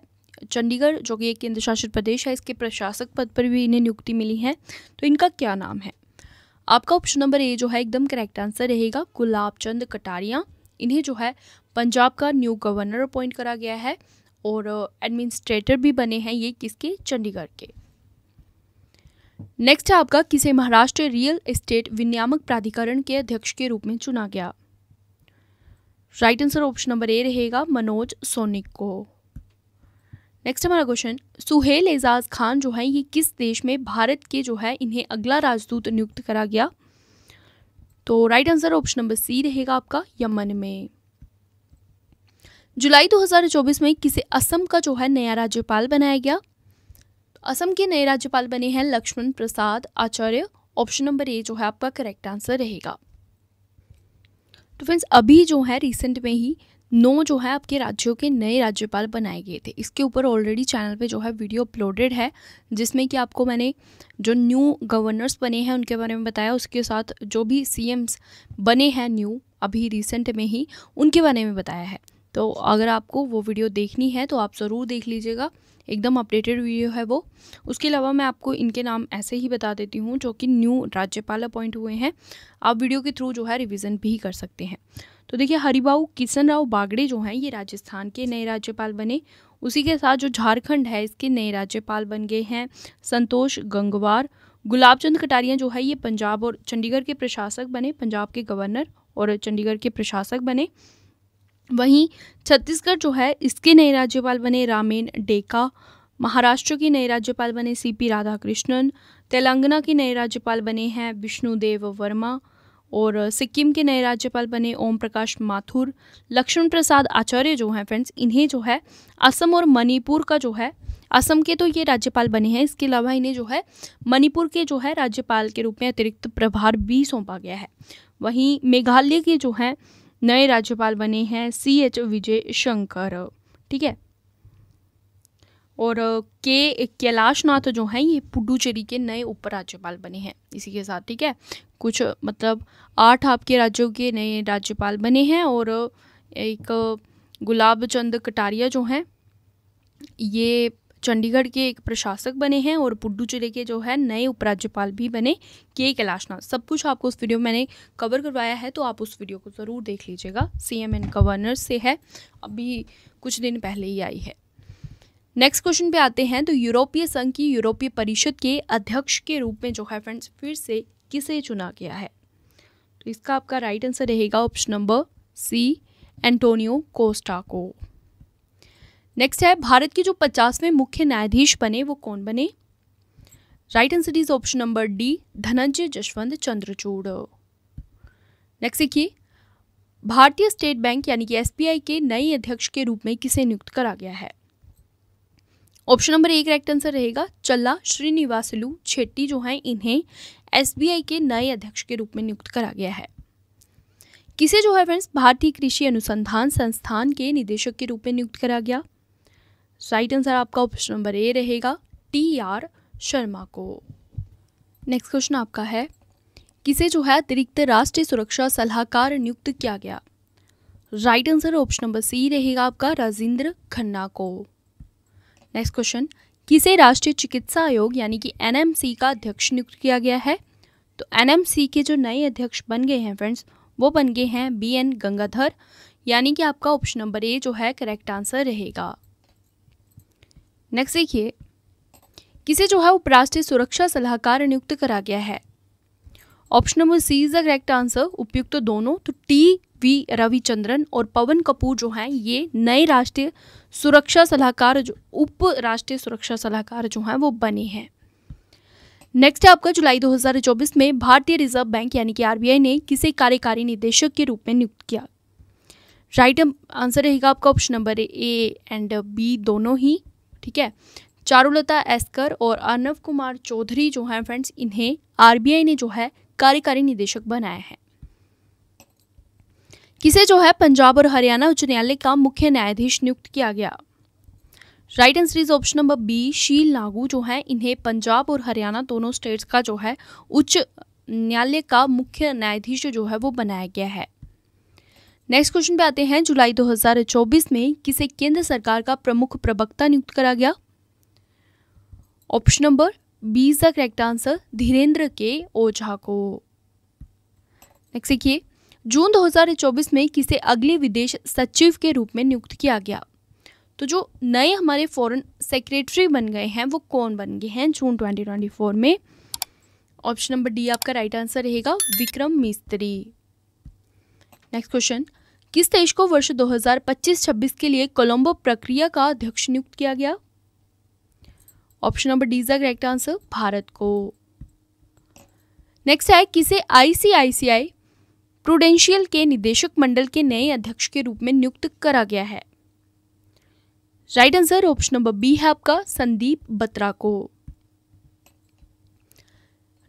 चंडीगढ़ जो कि एक केंद्र शासित प्रदेश है इसके प्रशासक पद पर भी इन्हें नियुक्ति मिली है तो इनका क्या नाम है आपका ऑप्शन नंबर ए जो है एकदम करेक्ट आंसर रहेगा गुलाब चंद कटारिया इन्हें जो है पंजाब का न्यू गवर्नर अपॉइंट करा गया है और एडमिनिस्ट्रेटर भी बने हैं ये किसके चंडीगढ़ के नेक्स्ट है आपका किसे महाराष्ट्र रियल एस्टेट विनियामक प्राधिकरण के अध्यक्ष के रूप में चुना गया right answer option number A रहेगा मनोज सोनिक को नेक्स्ट हमारा क्वेश्चन सुहेल एजाज खान जो है ये किस देश में भारत के जो है इन्हें अगला राजदूत नियुक्त करा गया तो right answer option number C रहेगा आपका यमन में जुलाई 2024 में किसे असम का जो है नया राज्यपाल बनाया गया असम के नए राज्यपाल बने हैं Laxman Prasad Acharya option number A जो है आपका करेक्ट आंसर रहेगा तो फ्रेंड्स अभी जो है रिसेंट में ही नौ जो है आपके राज्यों के नए राज्यपाल बनाए गए थे इसके ऊपर ऑलरेडी चैनल पे जो है वीडियो अपलोडेड है जिसमें कि आपको मैंने जो न्यू गवर्नर्स बने हैं उनके बारे में बताया उसके साथ जो भी सीएम्स बने हैं न्यू अभी रिसेंट में ही उनके बारे में बताया है तो अगर आपको वो वीडियो देखनी है तो आप ज़रूर देख लीजिएगा एकदम अपडेटेड वीडियो है वो उसके अलावा मैं आपको इनके नाम ऐसे ही बता देती हूँ जो कि न्यू राज्यपाल अपॉइंट हुए हैं आप वीडियो के थ्रू जो है रिविज़न भी कर सकते हैं तो देखिए हरिभा किशन राव बागड़े जो हैं ये राजस्थान के नए राज्यपाल बने उसी के साथ जो झारखंड है इसके नए राज्यपाल बन गए हैं संतोष गंगवार गुलाब चंद कटारिया जो है ये पंजाब और चंडीगढ़ के प्रशासक बने पंजाब के गवर्नर और चंडीगढ़ के प्रशासक बने वहीं छत्तीसगढ़ जो है इसके नए राज्यपाल बने रामेन डेका महाराष्ट्र के नए राज्यपाल बने सी पी राधाकृष्णन तेलंगाना के नए राज्यपाल बने हैं विष्णुदेव वर्मा और सिक्किम के नए राज्यपाल बने ओम प्रकाश माथुर लक्ष्मण प्रसाद आचार्य जो हैं फ्रेंड्स इन्हें जो है असम और मणिपुर का जो है असम के तो ये राज्यपाल बने हैं इसके अलावा इन्हें जो है मणिपुर के जो है राज्यपाल के रूप में अतिरिक्त प्रभार भी सौंपा गया है वहीं मेघालय के जो हैं नए राज्यपाल बने हैं सी एच विजय शंकर ठीक है और के कैलाश नाथ जो हैं ये पुडुचेरी के नए उप राज्यपाल बने हैं इसी के साथ ठीक है कुछ मतलब आठ आपके राज्यों के नए राज्यपाल बने हैं और एक गुलाब चंद कटारिया जो हैं ये चंडीगढ़ के एक प्रशासक बने हैं और जिले के जो है नए उपराज्यपाल भी बने के कैलाशनाथ सब कुछ आपको उस वीडियो मैंने कवर करवाया है तो आप उस वीडियो को ज़रूर देख लीजिएगा सी एम एंड गवर्नर से है अभी कुछ दिन पहले ही आई है नेक्स्ट क्वेश्चन पे आते हैं तो यूरोपीय संघ की यूरोपीय परिषद के अध्यक्ष के रूप में जो है फ्रेंड्स फिर से किसे चुना गया है तो इसका आपका राइट आंसर रहेगा option number C Antonio Costa को नेक्स्ट है भारत के जो पचासवें मुख्य न्यायाधीश बने वो कौन बने right answer is option number D Dhananjaya Yashwant Chandrachud next देखिए भारतीय स्टेट बैंक यानी कि एसबीआई के नए अध्यक्ष के रूप में किसे नियुक्त करा गया है ऑप्शन नंबर एक राइट आंसर रहेगा चल्ला श्रीनिवासलू छेट्टी जो हैं इन्हें एसबीआई के नए अध्यक्ष के रूप में नियुक्त करा गया है किसे जो है फ्रेंड्स भारतीय कृषि अनुसंधान संस्थान के निदेशक के रूप में नियुक्त करा गया राइट आंसर आपका ऑप्शन नंबर ए रहेगा टी आर शर्मा को नेक्स्ट क्वेश्चन आपका है किसे जो है अतिरिक्त राष्ट्रीय सुरक्षा सलाहकार नियुक्त किया गया right answer option number C रहेगा आपका राजेंद्र खन्ना को नेक्स्ट क्वेश्चन किसे राष्ट्रीय चिकित्सा आयोग यानी कि एनएमसी का अध्यक्ष नियुक्त किया गया है तो एनएमसी के जो नए अध्यक्ष बन गए हैं फ्रेंड्स वो बन गए हैं बी एन गंगाधर यानी कि आपका ऑप्शन नंबर ए जो है करेक्ट आंसर रहेगा नेक्स्ट देखिए किसे जो है उपराष्ट्रीय सुरक्षा सलाहकार नियुक्त करा गया है option number C is the correct answer उपयुक्त तो दोनों तो टी वी रविचंद्रन और पवन कपूर जो हैं ये नए राष्ट्रीय सुरक्षा सलाहकार जो उप राष्ट्रीय सुरक्षा सलाहकार जो हैं वो बने हैं नेक्स्ट है आपका जुलाई 2024 में भारतीय रिजर्व बैंक यानी कि आरबीआई ने किसे कार्यकारी निदेशक के रूप में नियुक्त किया राइट आंसर रहेगा आपका option number A and B दोनों ही ठीक है चारुलता एस्कर और अर्नव कुमार चौधरी जो हैं फ्रेंड्स इन्हें आरबीआई ने जो है कार्यकारी निदेशक बनाया है किसे जो है पंजाब और हरियाणा उच्च न्यायालय का मुख्य न्यायाधीश नियुक्त किया गया right answer is option number B Sheel Nagu जो है इन्हें पंजाब और हरियाणा दोनों स्टेट्स का जो है उच्च न्यायालय का मुख्य न्यायाधीश जो है वो बनाया गया है नेक्स्ट क्वेश्चन पे आते हैं जुलाई 2024 में किसे केंद्र सरकार का प्रमुख प्रवक्ता नियुक्त करा गया option number B is the correct answer Dhirendra K Ojha को नेक्स्ट देखिए जून 2024 में किसे अगले विदेश सचिव के रूप में नियुक्त किया गया तो जो नए हमारे फॉरेन सेक्रेटरी बन गए हैं वो कौन बन गए हैं जून 2024 में ऑप्शन नंबर डी आपका राइट आंसर रहेगा विक्रम मिस्त्री नेक्स्ट क्वेश्चन किस देश को वर्ष 2025-26 के लिए कोलंबो प्रक्रिया का अध्यक्ष नियुक्त किया गया option number D is the correct answer Bharat को नेक्स्ट है किसे आईसीआईसीआई प्रूडेंशियल के निदेशक मंडल के नए अध्यक्ष के रूप में नियुक्त करा गया है right answer option number B है आपका संदीप बत्रा को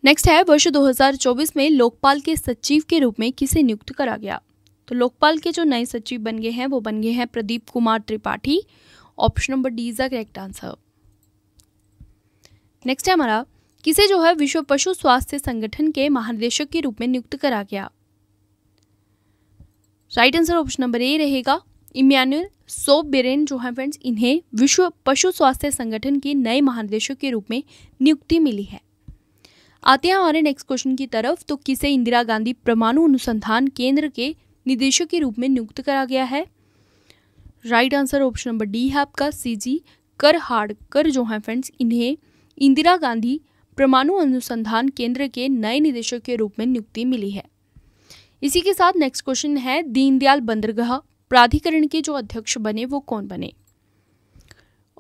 नेक्स्ट है वर्ष 2024 में लोकपाल के सचिव के रूप में किसे नियुक्त करा गया तो लोकपाल के जो नए सचिव बन गए हैं वो बन गए हैं Pradeep Kumar Tripathi option number D is the correct answer next है हमारा किसे जो है विश्व पशु स्वास्थ्य संगठन के महानिदेशक के रूप में नियुक्त करा गया right answer option number A रहेगा इम्यानुअल सो बेरेन जो है फ्रेंड्स इन्हें विश्व पशु स्वास्थ्य संगठन के नए महानिदेशक के रूप में नियुक्ति मिली है आते हैं हमारे नेक्स्ट क्वेश्चन की तरफ तो किसे इंदिरा गांधी परमाणु अनुसंधान केंद्र के निदेशक के रूप में नियुक्त करा गया है right answer option number D है आपका सी जी कर हार्ड कर जो है फ्रेंड्स इन्हें इंदिरा गांधी परमाणु अनुसंधान केंद्र के नए निदेशक के रूप में नियुक्ति मिली है इसी के साथ नेक्स्ट क्वेश्चन है दीनदयाल बंदरगाह प्राधिकरण के जो अध्यक्ष बने वो कौन बने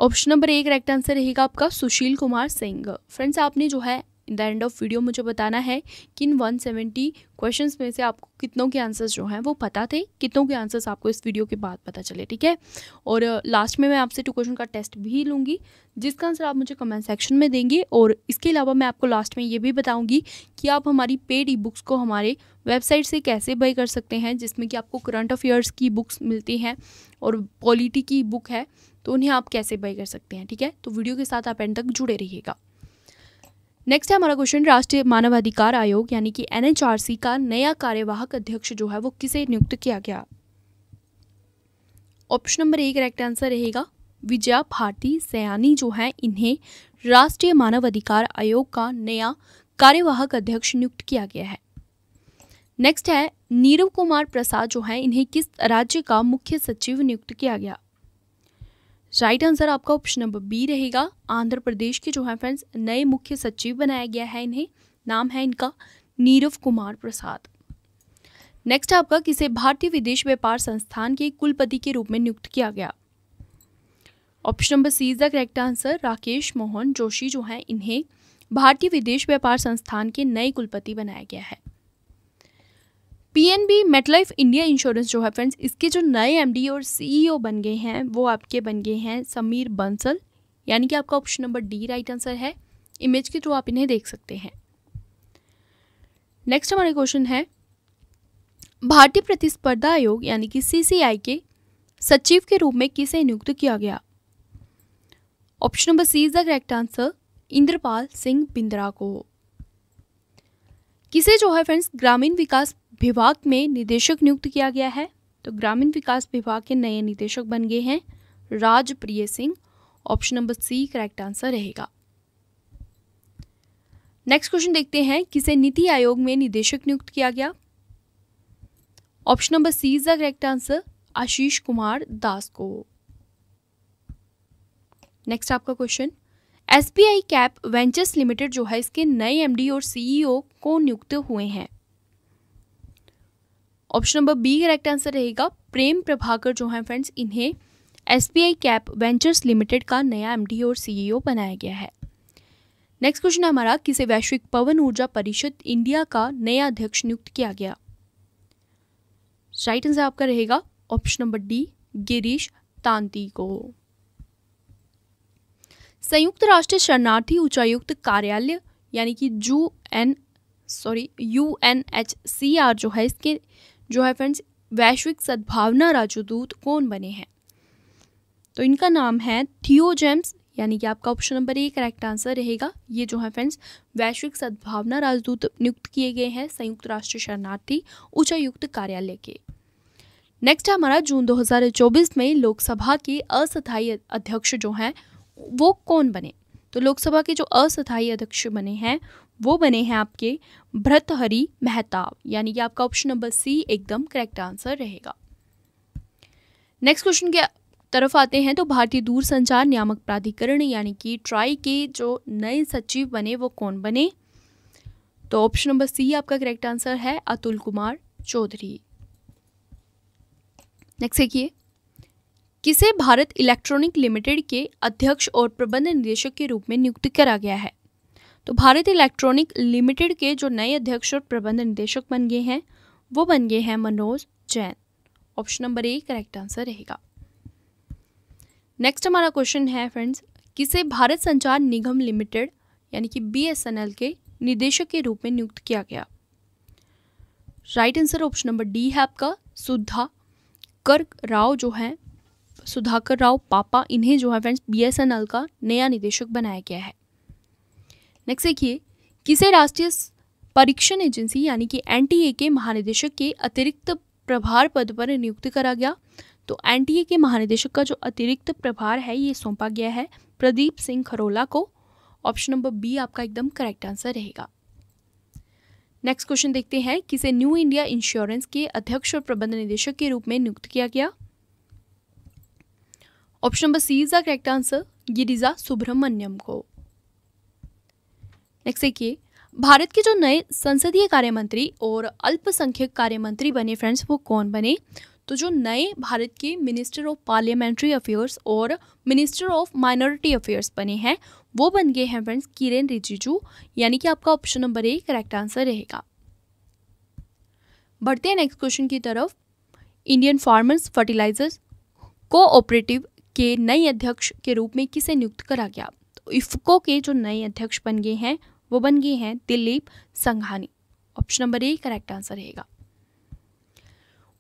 ऑप्शन नंबर एक राइट आंसर रहेगा आपका सुशील कुमार सिंह फ्रेंड्स आपने जो है in the end of video मुझे बताना है कि इन 170 क्वेश्चन में से आपको कितनों के आंसर्स जो हैं वो पता थे कितनों के आंसर्स आपको इस वीडियो के बाद पता चले ठीक है और लास्ट uh, में मैं आपसे टू क्वेश्चन का टेस्ट भी लूँगी जिसका आंसर आप मुझे कमेंट सेक्शन में देंगे और इसके अलावा मैं आपको लास्ट में ये भी बताऊँगी कि आप हमारी पेड ई बुक्स को हमारे वेबसाइट से कैसे बाई कर सकते हैं जिसमें कि आपको करंट अफेयर्स की बुक्स मिलती हैं और पॉलिटी की बुक है तो उन्हें आप कैसे बाई कर सकते हैं ठीक है तो वीडियो के साथ आप एंड तक जुड़े रहिएगा नेक्स्ट है हमारा क्वेश्चन राष्ट्रीय मानवाधिकार आयोग यानी कि एनएचआरसी का नया कार्यवाहक अध्यक्ष जो है वो किसे नियुक्त किया गया ऑप्शन नंबर एक करेक्ट आंसर रहेगा विजया भारती सयानी जो है इन्हें राष्ट्रीय मानवाधिकार आयोग का नया कार्यवाहक अध्यक्ष नियुक्त किया गया है नेक्स्ट है नीरव कुमार प्रसाद जो है इन्हें किस राज्य का मुख्य सचिव नियुक्त किया गया राइट आंसर आपका ऑप्शन नंबर बी रहेगा आंध्र प्रदेश के जो है फ्रेंड्स नए मुख्य सचिव बनाया गया है इन्हें नाम है इनका नीरव कुमार प्रसाद नेक्स्ट आपका किसे भारतीय विदेश व्यापार संस्थान के कुलपति के रूप में नियुक्त किया गया option number C is the correct answer Rakesh Mohan Joshi जो हैं इन्हें भारतीय विदेश व्यापार संस्थान के नए कुलपति बनाया गया है पीएनबी मेटलाइफ इंडिया इंश्योरेंस जो है फ्रेंड्स इसके जो नए एमडी और सीईओ e बन गए हैं वो आपके बन गए हैं समीर बंसल यानी कि आपका option number D right answer है इमेज के थ्रू आप इन्हें देख सकते हैं नेक्स्ट हमारे क्वेश्चन है भारतीय प्रतिस्पर्धा आयोग यानी कि सीसीआई के सचिव के रूप में किसे नियुक्त किया गया option number C is the correct answer Inderpal Singh Bindra को किसे जो है फ्रेंड्स ग्रामीण विकास विभाग में निदेशक नियुक्त किया गया है तो ग्रामीण विकास विभाग के नए निदेशक बन गए हैं Rajpriya Singh option number C correct answer रहेगा नेक्स्ट क्वेश्चन देखते हैं किसे नीति आयोग में निदेशक नियुक्त किया गया option number C is the correct answer Ashish Kumar Das को नेक्स्ट आपका question SBI Cap Ventures Limited जो है इसके नए एमडी और सीईओ e को नियुक्त हुए हैं option number B correct answer रहेगा प्रेम प्रभाकर जो है फ्रेंड्स इन्हें एस कैप वेंचर्स लिमिटेड का नया एम और सी e बनाया गया है नेक्स्ट क्वेश्चन है हमारा किसे वैश्विक पवन ऊर्जा परिषद इंडिया का नया अध्यक्ष नियुक्त किया गया राइट आंसर आपका रहेगा option number D Girish Tanti को संयुक्त राष्ट्र शरणार्थी उच्चायुक्त कार्यालय यानी कि U N sorry U N H C R जो है इसके जो है फ्रेंड्स वैश्विक सद्भावना राजदूत कौन बने हैं तो इनका नाम है थियो जेम्स यानी कि आपका option number A correct answer रहेगा ये जो है फ्रेंड्स वैश्विक सद्भावना राजदूत नियुक्त किए गए हैं संयुक्त राष्ट्र शरणार्थी उच्चायुक्त कार्यालय के नेक्स्ट है हमारा जून 2024 में लोकसभा के अस्थायी अध्यक्ष जो हैं वो कौन बने तो लोकसभा के जो अस्थायी अध्यक्ष बने हैं वो बने हैं आपके भ्रतहरि मेहताब यानी कि आपका ऑप्शन नंबर सी एकदम करेक्ट आंसर रहेगा नेक्स्ट क्वेश्चन के तरफ आते हैं तो भारतीय दूरसंचार नियामक प्राधिकरण यानी कि ट्राई के जो नए सचिव बने वो कौन बने तो ऑप्शन नंबर सी आपका करेक्ट आंसर है अतुल कुमार चौधरी नेक्स्ट देखिए किसे भारत इलेक्ट्रॉनिक लिमिटेड के अध्यक्ष और प्रबंध निदेशक के रूप में नियुक्त करा गया है तो भारत इलेक्ट्रॉनिक लिमिटेड के जो नए अध्यक्ष और प्रबंध निदेशक बन गए हैं वो बन गए हैं Manoj Jain option number A correct answer रहेगा नेक्स्ट हमारा क्वेश्चन है फ्रेंड्स किसे भारत संचार निगम लिमिटेड यानी कि बीएसएनएल के निदेशक के रूप में नियुक्त किया गया right answer option number D है आपका सुधा कर राव जो है सुधाकर राव पापा इन्हें जो है फ्रेंड्स बीएसएनएल का नया निदेशक बनाया गया है नेक्स्ट देखिए किसे राष्ट्रीय परीक्षण एजेंसी यानी कि एनटीए के महानिदेशक के अतिरिक्त प्रभार पद पर नियुक्त करा गया तो एनटीए के महानिदेशक का जो अतिरिक्त प्रभार है ये सौंपा गया है प्रदीप सिंह खरोला को ऑप्शन नंबर बी आपका एकदम करेक्ट आंसर रहेगा नेक्स्ट क्वेश्चन देखते हैं किसे न्यू इंडिया इंश्योरेंस के अध्यक्ष और प्रबंध निदेशक के रूप में नियुक्त किया गया option number C is the correct answer Girija Subramanian को नेक्स्ट देखिए भारत के जो नए संसदीय कार्य मंत्री और अल्पसंख्यक कार्य मंत्री बने फ्रेंड्स वो कौन बने तो जो नए भारत के मिनिस्टर ऑफ पार्लियामेंट्री अफेयर्स और मिनिस्टर ऑफ माइनॉरिटी अफेयर्स बने हैं वो बन गए हैं फ्रेंड्स किरेन रिजिजू यानी कि आपका option number A correct answer रहेगा बढ़ते हैं नेक्स्ट क्वेश्चन की तरफ इंडियन फार्मर्स फर्टिलाइजर्स कोऑपरेटिव के नए अध्यक्ष के रूप में किसे नियुक्त करा गया तो इफ्को के जो नए अध्यक्ष बन गए हैं वो बन गए हैं Dilip Sanghani option number A correct answer रहेगा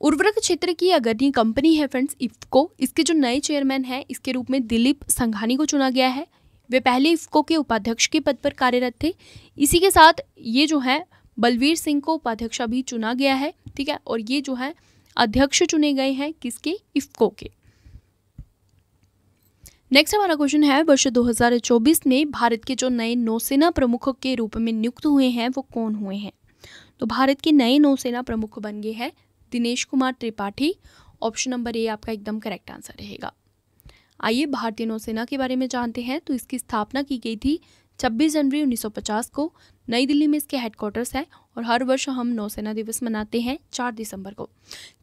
उर्वरक क्षेत्र की अग्रणी कंपनी है फ्रेंड्स इफ्को इसके जो नए चेयरमैन हैं इसके रूप में दिलीप संघानी को चुना गया है वे पहले इफ्को के उपाध्यक्ष के पद पर कार्यरत थे इसी के साथ ये जो है बलवीर सिंह को उपाध्यक्ष भी चुना गया है ठीक है और ये जो है अध्यक्ष चुने गए हैं किसके इफ्को के नेक्स्ट हमारा क्वेश्चन है वर्ष 2024 में भारत के जो नए नौसेना प्रमुख के रूप में नियुक्त हुए हैं वो कौन हुए हैं तो भारत के नए नौसेना प्रमुख बन गए हैं Dinesh Kumar Tripathi option number A आपका एकदम करेक्ट आंसर रहेगा आइए भारतीय नौसेना के बारे में जानते हैं तो इसकी स्थापना की गई थी 26 जनवरी 1950 को नई दिल्ली में इसके हेडक्वार्टर्स हैं और हर वर्ष हम नौसेना दिवस मनाते हैं 4 दिसंबर को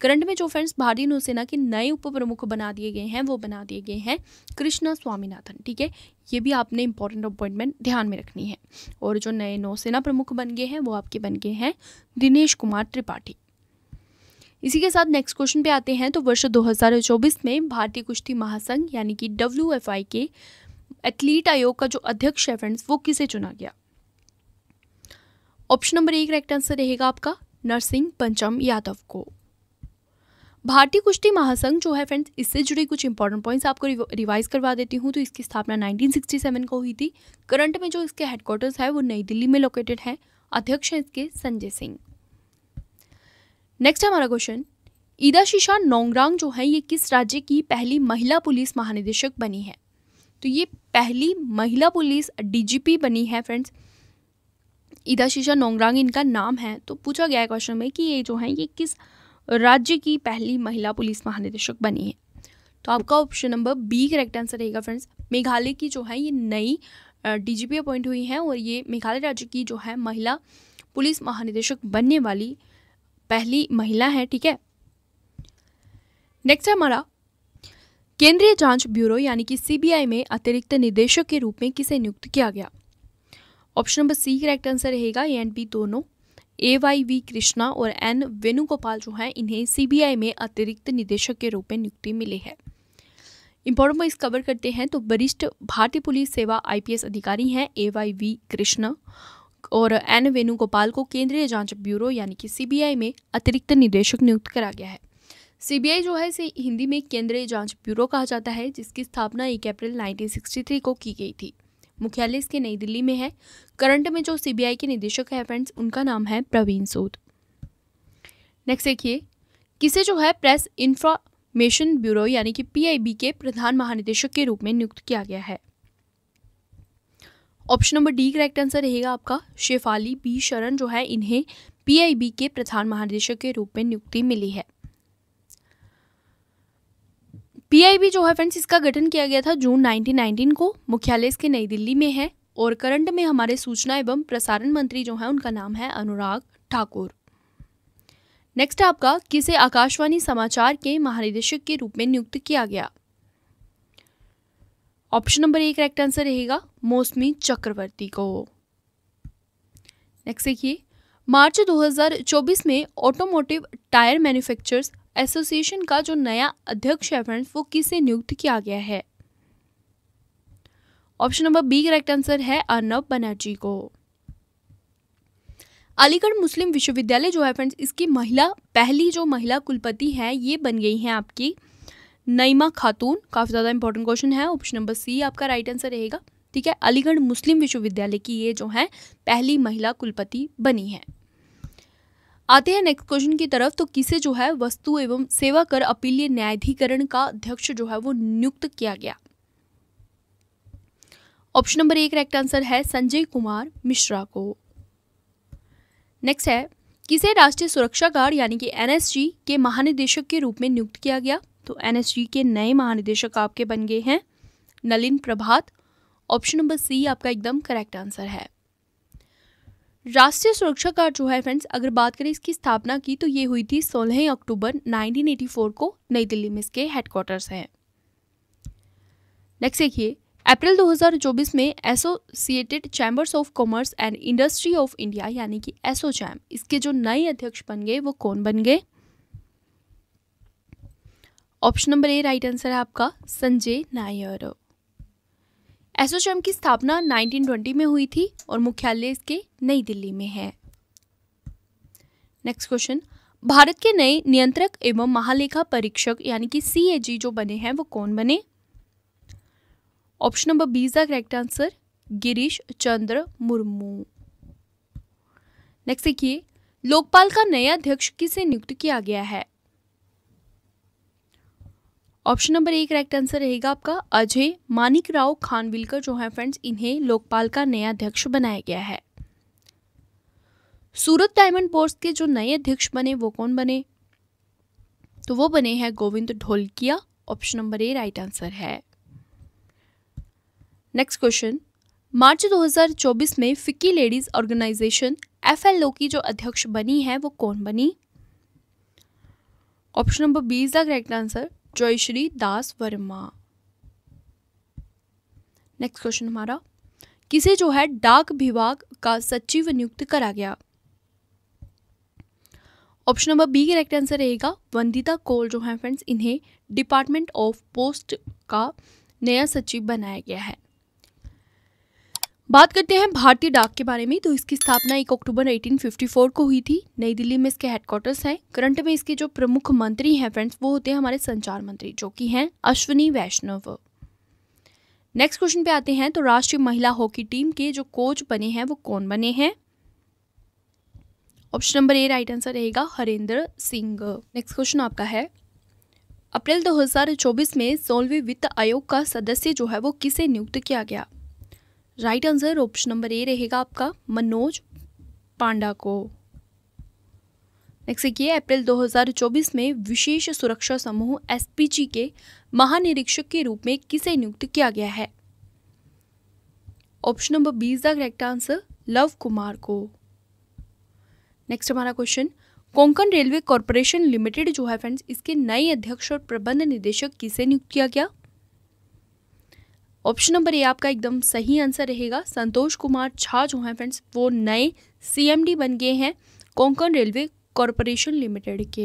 करंट में जो फ्रेंड्स भारतीय नौसेना के नए उप प्रमुख बना दिए गए हैं वो बना दिए गए हैं कृष्णा स्वामीनाथन ठीक है ये भी आपने इंपॉर्टेंट अपॉइंटमेंट ध्यान में रखनी है और जो नए नौसेना प्रमुख बन गए हैं वो आपके बन गए हैं दिनेश कुमार त्रिपाठी इसी के साथ नेक्स्ट क्वेश्चन पे आते हैं तो वर्ष 2024 में भारतीय कुश्ती महासंघ यानी कि डब्ल्यू के एथलीट आयोग का जो अध्यक्ष है फ्रेंड्स वो किसे चुना गया ऑप्शन नंबर एक राइट आंसर रहेगा आपका नरसिंह पंचम यादव को भारतीय कुश्ती महासंघ जो है फ्रेंड्स इससे जुड़े कुछ इंपॉर्टेंट पॉइंट्स आपको रिवाइज करवा देती हूँ तो इसकी स्थापना 1967 को हुई थी करंट में जो इसके हेडक्वार्टर्स है वो नई दिल्ली में लोकेटेड है अध्यक्ष हैं इसके संजय सिंह नेक्स्ट हमारा क्वेश्चन ईदा शीशा नोंगरांग जो है ये किस राज्य की पहली महिला पुलिस महानिदेशक बनी है तो ये पहली महिला पुलिस डीजीपी बनी है फ्रेंड्स ईदा शीशा नोंगरांग इनका नाम है तो पूछा गया क्वेश्चन में कि ये जो है ये किस राज्य की पहली महिला पुलिस महानिदेशक बनी है तो आपका option number B correct answer रहेगा फ्रेंड्स मेघालय की जो है ये नई डीजीपी अपॉइंट हुई है और ये मेघालय राज्य की जो है महिला पुलिस महानिदेशक बनने वाली पहली महिला है ठीक है नेक्स्ट है हमारा केंद्रीय जांच ब्यूरो यानी कि सीबीआई में अतिरिक्त निदेशक के रूप में किसे नियुक्त किया गया option number C correct answer रहेगा ए एंड बी दोनों ए वाई वी कृष्णा और एन वेणुगोपाल जो हैं इन्हें सीबीआई में अतिरिक्त निदेशक के रूप में नियुक्ति मिली है इंपॉर्टेंट पॉइंट कवर करते हैं तो वरिष्ठ भारतीय पुलिस सेवा आईपीएस अधिकारी हैं ए वाई वी कृष्णा और एन वेणुगोपाल को केंद्रीय जांच ब्यूरो यानी कि सीबीआई में अतिरिक्त निदेशक नियुक्त करा गया है सीबीआई जो है इसे हिंदी में केंद्रीय जांच ब्यूरो कहा जाता है जिसकी स्थापना एक अप्रैल 1963 को की गई थी मुख्यालय इसके नई दिल्ली में है करंट में जो सीबीआई के निदेशक है फ्रेंड्स उनका नाम है प्रवीण सूद नेक्स्ट देखिए किसे जो है प्रेस इंफॉर्मेशन ब्यूरो यानी कि पीआईबी के प्रधान महानिदेशक के रूप में नियुक्त किया गया है option number D correct answer रहेगा आपका शेफाली बी शरण जो है इन्हें पीआईबी के प्रधान महानिदेशक के रूप में नियुक्ति मिली है पीआईबी जो है फ्रेंड्स इसका गठन किया गया था जून 1919 को मुख्यालय इसके नई दिल्ली में है और करंट में हमारे सूचना एवं प्रसारण मंत्री जो है उनका नाम है अनुराग ठाकुर नेक्स्ट आपका किसे आकाशवाणी समाचार के महानिदेशक के रूप में नियुक्त किया गया ऑप्शन नंबर एक करेक्ट आंसर रहेगा मौसमी चक्रवर्ती को नेक्स्ट देखिए मार्च 2024 में ऑटोमोटिव टायर मैन्युफैक्चरर्स एसोसिएशन का जो नया अध्यक्ष है फ्रेंड्स वो किसे नियुक्त किया गया है option number B correct answer है अर्नब बनर्जी को अलीगढ़ मुस्लिम विश्वविद्यालय जो है फ्रेंड्स इसकी महिला पहली जो महिला कुलपति है ये बन गई हैं आपकी नईमा खातून काफ़ी ज़्यादा इंपॉर्टेंट क्वेश्चन है ऑप्शन नंबर सी आपका राइट आंसर रहेगा ठीक है अलीगढ़ मुस्लिम विश्वविद्यालय की ये जो है पहली महिला कुलपति बनी है आते हैं नेक्स्ट क्वेश्चन की तरफ तो किसे जो है वस्तु एवं सेवा कर अपीलीय न्यायाधिकरण का अध्यक्ष जो है वो नियुक्त किया गया ऑप्शन नंबर एक करेक्ट आंसर है संजय कुमार मिश्रा को नेक्स्ट है किसे राष्ट्रीय सुरक्षा गार्ड यानी कि एनएसजी के महानिदेशक के रूप में नियुक्त किया गया तो एनएसजी के नए महानिदेशक आपके बन गए हैं Nalin Prabhat option number C आपका एकदम करेक्ट आंसर है राष्ट्रीय सुरक्षा गार्ड जो है फ्रेंड्स अगर बात करें इसकी स्थापना की तो ये हुई थी 16 अक्टूबर 1984 को नई दिल्ली में इसके हेडक्वार्टर्स हैं नेक्स्ट देखिए अप्रैल 2024 में associated chambers of commerce and industry of India यानी कि एसोचैम इसके जो नए अध्यक्ष बन गए वो कौन बन गए option number A right answer है आपका संजय नायर एसोचैम की स्थापना 1920 में हुई थी और मुख्यालय इसके नई दिल्ली में है नेक्स्ट क्वेश्चन भारत के नए नियंत्रक एवं महालेखा परीक्षक यानी कि सी जो बने हैं वो कौन बने ऑप्शन नंबर बी का correct answer Girish Chandra Murmu next देखिए लोकपाल का नया अध्यक्ष किसे नियुक्त किया गया है ऑप्शन नंबर एक करेक्ट आंसर रहेगा आपका अजय मानिक राव खानविलकर जो है फ्रेंड्स इन्हें लोकपाल का नया अध्यक्ष बनाया गया है सूरत डायमंड बोर्ड के जो नए अध्यक्ष बने वो कौन बने तो वो बने हैं Govind Dholakia option number A right answer है नेक्स्ट क्वेश्चन मार्च 2024 में फिक्की लेडीज ऑर्गेनाइजेशन एफ की जो अध्यक्ष बनी है वो कौन बनी option number B is the correct answer Jayashree Das Verma next question हमारा किसे जो है डाक विभाग का सचिव नियुक्त करा गया option number B correct answer रहेगा वंदिता कोल जो है फ्रेंड्स इन्हें डिपार्टमेंट ऑफ पोस्ट का नया सचिव बनाया गया है बात करते हैं भारतीय डाक के बारे में तो इसकी स्थापना 1 अक्टूबर 1854 को हुई थी नई दिल्ली में इसके हेडक्वार्टर्स हैं करंट में इसके जो प्रमुख मंत्री हैं फ्रेंड्स वो होते हैं हमारे संचार मंत्री जो कि हैं अश्विनी वैष्णव नेक्स्ट क्वेश्चन पे आते हैं तो राष्ट्रीय महिला हॉकी टीम के जो कोच बने हैं वो कौन बने हैं option number A right answer रहेगा हरेंद्र सिंह नेक्स्ट क्वेश्चन आपका है अप्रैल 2024 में सोलहवें वित्त आयोग का सदस्य जो है वो किसे नियुक्त किया गया right answer option number A रहेगा आपका मनोज पांडा को नेक्स्ट देखिए अप्रैल 2024 में विशेष सुरक्षा समूह एसपीजी के महानिरीक्षक के रूप में किसे नियुक्त किया गया है option number B the correct answer Luv Kumar को नेक्स्ट हमारा question Konkan railway corporation limited जो है फ्रेंड्स इसके नए अध्यक्ष और प्रबंध निदेशक किसे नियुक्त किया गया ऑप्शन नंबर ए आपका एकदम सही आंसर रहेगा संतोष कुमार झा जो हैं फ्रेंड्स वो नए सीएमडी बन गए हैं कोंकण रेलवे कॉरपोरेशन लिमिटेड के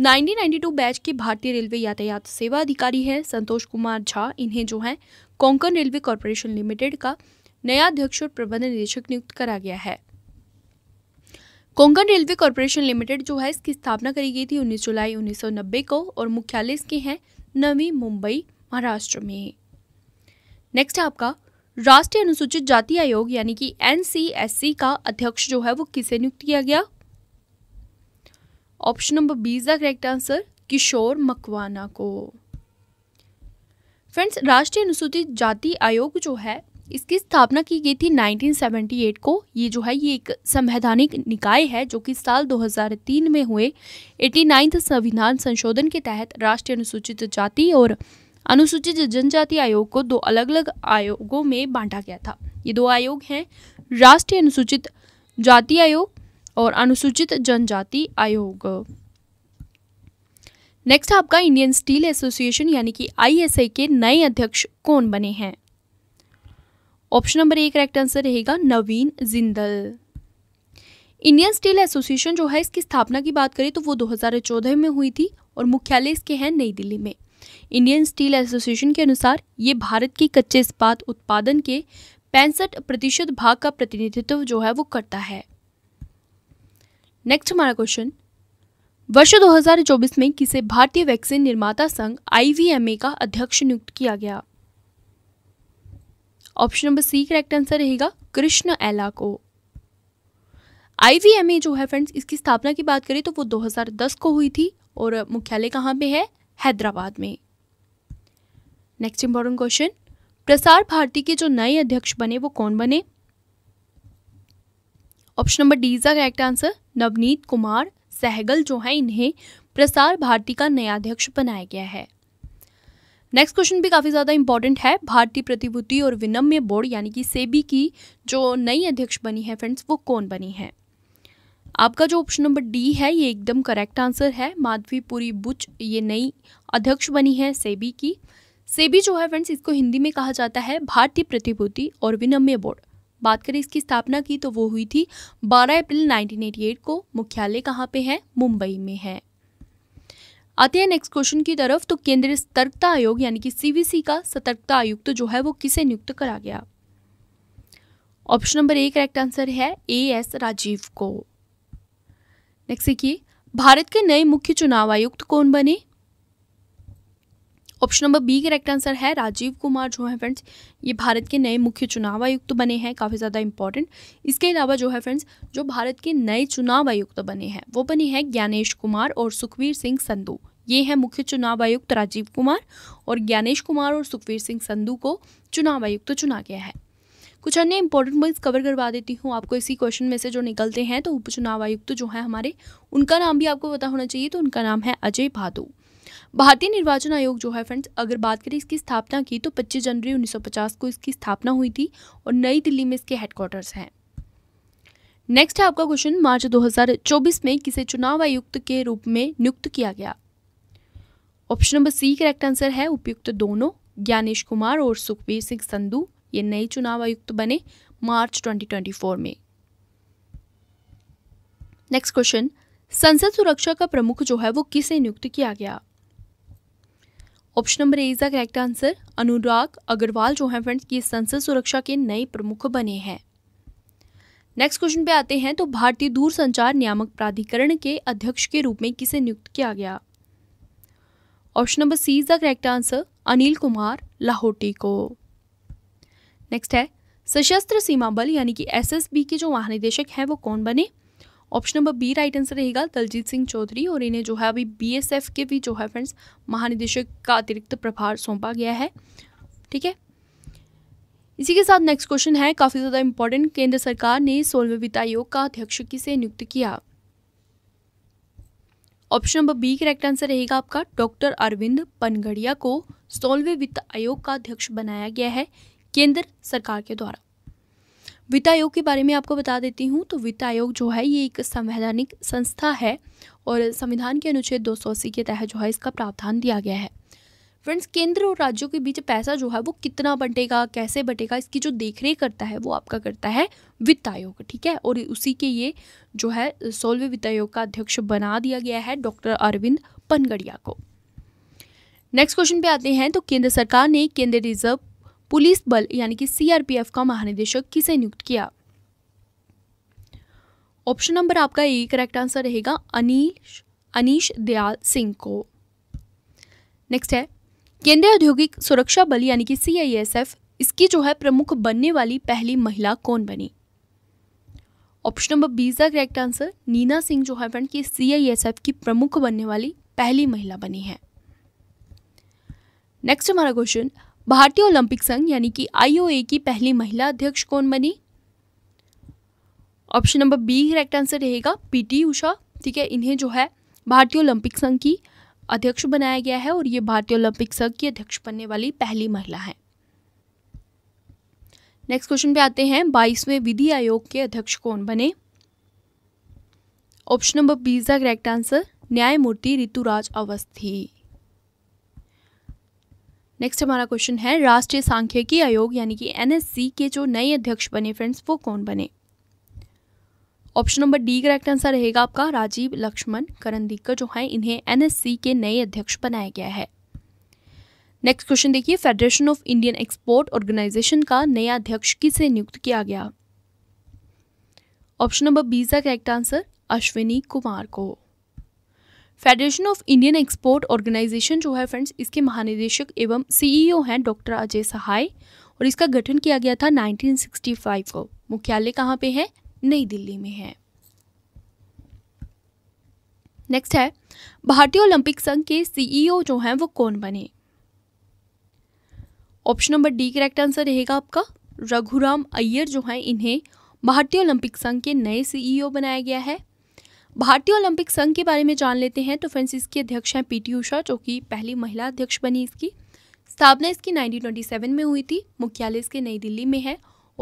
1992 बैच के भारतीय रेलवे यातायात सेवा अधिकारी हैं संतोष कुमार झा इन्हें जो है कोंकण रेलवे कॉरपोरेशन लिमिटेड का नया अध्यक्ष और प्रबंध निदेशक नियुक्त करा गया है कोंकण रेलवे कॉरपोरेशन लिमिटेड जो है इसकी स्थापना करी गई थी 19 जुलाई 1990 को और मुख्यालय इसके हैं नवी मुंबई महाराष्ट्र में नेक्स्ट है आपका राष्ट्रीय अनुसूचित जाति आयोग यानी कि एनसीएससी का अध्यक्ष जो है वो किसे नियुक्त किया गया ऑप्शन नंबर बीस का करेक्ट आंसर किशोर मकवाना को फ्रेंड्स राष्ट्रीय अनुसूचित जाति आयोग जो है इसकी स्थापना की गई थी 1978 को ये जो है ये एक संवैधानिक निकाय है जो कि साल 2003 में हुए एटी संविधान संशोधन के तहत राष्ट्रीय अनुसूचित जाति और अनुसूचित जनजाति आयोग को दो अलग अलग आयोगों में बांटा गया था ये दो आयोग हैं राष्ट्रीय अनुसूचित जाति आयोग और अनुसूचित जनजाति आयोग नेक्स्ट आपका इंडियन स्टील एसोसिएशन यानी कि आईएसआई के नए अध्यक्ष कौन बने हैं ऑप्शन नंबर एक करेक्ट आंसर रहेगा Naveen Jindal Indian steel association जो है इसकी स्थापना की बात करें तो वो 2014 में हुई थी और मुख्यालय इसके हैं नई दिल्ली में इंडियन स्टील एसोसिएशन के अनुसार ये भारत की कच्चे इस्पात उत्पादन के पैंसठ प्रतिशत भाग का प्रतिनिधित्व जो है वो करता है नेक्स्ट हमारा क्वेश्चन वर्ष 2024 में किसे भारतीय वैक्सीन निर्माता संघ आईवीएमए का अध्यक्ष नियुक्त किया गया option number C correct answer रहेगा कृष्ण एला को आईवीएमए जो है फ्रेंड्स इसकी स्थापना की बात करें तो वो 2010 को हुई थी और मुख्यालय कहाँ पे है हैदराबाद में नेक्स्ट इंपॉर्टेंट क्वेश्चन प्रसार भारती के जो नए अध्यक्ष बने वो कौन बने option number D is the correct answer Navneet Kumar Sehgal जो है इन्हें प्रसार भारती का नया अध्यक्ष बनाया गया है नेक्स्ट क्वेश्चन भी काफ़ी ज़्यादा इंपॉर्टेंट है भारतीय प्रतिभूति और विनम्य बोर्ड यानी कि सेबी की जो नई अध्यक्ष बनी है फ्रेंड्स वो कौन बनी है आपका जो ऑप्शन नंबर डी है ये एकदम करेक्ट आंसर है माधवी पुरी बुच ये नई अध्यक्ष बनी है सेबी की सेबी जो है फ्रेंड्स इसको हिंदी में कहा जाता है भारतीय प्रतिभूति और विनम्य बोर्ड बात करें इसकी स्थापना की तो वो हुई थी 12 अप्रैल 1988 को मुख्यालय कहाँ पे है मुंबई में है आते हैं नेक्स्ट क्वेश्चन की तरफ तो केंद्रीय सतर्कता आयोग यानी कि सीवीसी का सतर्कता आयुक्त तो जो है वो किसे नियुक्त करा गया option number A correct answer है ए एस राजीव को नेक्स्ट देखिए भारत के नए मुख्य चुनाव आयुक्त कौन बने option number B correct answer है राजीव कुमार जो है फ्रेंड्स ये भारत के नए मुख्य चुनाव आयुक्त बने हैं काफ़ी ज़्यादा इंपॉर्टेंट इसके अलावा जो है फ्रेंड्स जो भारत के नए चुनाव आयुक्त बने हैं वो बने हैं ज्ञानेश कुमार और सुखवीर सिंह संधू ये हैं मुख्य चुनाव आयुक्त राजीव कुमार और ज्ञानेश कुमार और सुखवीर सिंह संधू को चुनाव आयुक्त चुना गया है कुछ अन्य इंपॉर्टेंट पॉइंट्स कवर करवा देती हूँ आपको इसी क्वेश्चन में से जो निकलते हैं तो उपचुनाव आयुक्त जो है हमारे उनका नाम भी आपको पता होना चाहिए तो उनका नाम है अजय भादो भारतीय निर्वाचन आयोग जो है फ्रेंड्स अगर बात करें इसकी स्थापना की तो 25 जनवरी 1950 को इसकी स्थापना हुई थी और नई दिल्ली में इसके हेडक्वार्टर्स हैं नेक्स्ट है आपका क्वेश्चन मार्च 2024 में किसे चुनाव आयुक्त के रूप में नियुक्त किया गया option number C correct answer है उपयुक्त दोनों ज्ञानेश कुमार और सुखबीर सिंह संधु ये नए चुनाव आयुक्त बने मार्च ट्वेंटी में नेक्स्ट क्वेश्चन संसद सुरक्षा का प्रमुख जो है वो किसे नियुक्त किया गया option number A is the correct answer Anurag Agarwal जो है फ्रेंड्स की संसद सुरक्षा के नए प्रमुख बने हैं नेक्स्ट क्वेश्चन पे आते हैं तो भारतीय दूरसंचार नियामक प्राधिकरण के अध्यक्ष के रूप में किसे नियुक्त किया गया option number C is the correct answer Anil Kumar Lahoti को नेक्स्ट है सशस्त्र सीमा बल यानी कि एसएसबी के जो महानिदेशक हैं वो कौन बने option number B right answer रहेगा दलजीत सिंह चौधरी और इन्हें जो है अभी बीएसएफ के भी जो है फ्रेंड्स महानिदेशक का अतिरिक्त प्रभार सौंपा गया है ठीक है इसी के साथ नेक्स्ट क्वेश्चन है काफ़ी ज़्यादा इंपॉर्टेंट केंद्र सरकार ने सोलवे वित्त आयोग का अध्यक्ष किसे नियुक्त किया option number B correct answer रहेगा आपका डॉक्टर अरविंद पनगढ़िया को सोलवे वित्त आयोग का अध्यक्ष बनाया गया है केंद्र सरकार के द्वारा वित्त आयोग के बारे में आपको बता देती हूँ तो वित्त आयोग जो है ये एक संवैधानिक संस्था है और संविधान के अनुच्छेद दो के तहत जो है इसका प्रावधान दिया गया है फ्रेंड्स केंद्र और राज्यों के बीच पैसा जो है वो कितना बंटेगा कैसे बंटेगा इसकी जो देखरेख करता है वो आपका करता है वित्त आयोग ठीक है और उसी के ये जो है सोलवे वित्त आयोग का अध्यक्ष बना दिया गया है डॉक्टर अरविंद पनगड़िया को नेक्स्ट क्वेश्चन पे आते हैं तो केंद्र सरकार ने केंद्रीय रिजर्व पुलिस बल यानी कि सीआरपीएफ का महानिदेशक किसे नियुक्त किया ऑप्शन नंबर आपका ए करेक्ट आंसर रहेगा अनिश दयाल सिंह को नेक्स्ट है केंद्रीय औद्योगिक सुरक्षा बल यानी कि सीआईएसएफ इसकी जो है प्रमुख बनने वाली पहली महिला कौन बनी ऑप्शन नंबर बी का करेक्ट आंसर नीना सिंह जो है फ्रेंड की सीआईएसएफ की प्रमुख बनने वाली पहली महिला बनी है नेक्स्ट हमारा क्वेश्चन भारतीय ओलंपिक संघ यानी कि आईओए की पहली महिला अध्यक्ष कौन बनी option number B correct answer रहेगा पीटी उषा ठीक है इन्हें जो है भारतीय ओलंपिक संघ की अध्यक्ष बनाया गया है और ये भारतीय ओलंपिक संघ की अध्यक्ष बनने वाली पहली महिला है नेक्स्ट क्वेश्चन पे आते हैं बाईसवें विधि आयोग के अध्यक्ष कौन बने option number B is the correct answer न्यायमूर्ति ऋतुराज अवस्थी नेक्स्ट हमारा क्वेश्चन है राष्ट्रीय सांख्यिकी आयोग यानी कि एनएससी के जो नए अध्यक्ष बने फ्रेंड्स वो कौन बने option number D correct answer रहेगा आपका राजीव लक्ष्मण करनदीकर जो है इन्हें एनएससी के नए अध्यक्ष बनाया गया है नेक्स्ट क्वेश्चन देखिए federation of Indian export organisation का नया अध्यक्ष किसे नियुक्त किया गया ऑप्शन नंबर बी का करेक्ट आंसर अश्विनी कुमार को federation of Indian export organisation जो है फ्रेंड्स इसके महानिदेशक एवं सीईओ e हैं डॉक्टर अजय सहाय और इसका गठन किया गया था 1965 को मुख्यालय कहाँ पे है नई दिल्ली में है नेक्स्ट है भारतीय ओलंपिक संघ के सीईओ e जो हैं वो कौन बने option number D correct answer रहेगा आपका रघुराम अय्यर जो हैं इन्हें भारतीय ओलंपिक संघ के नए सीईओ e बनाया गया है भारतीय ओलंपिक संघ के बारे में जान लेते हैं तो फ्रेंड्स इसकी अध्यक्ष हैं पीटी उषा जो कि पहली महिला अध्यक्ष बनी इसकी स्थापना इसकी 1927 में हुई थी मुख्यालय इसके नई दिल्ली में है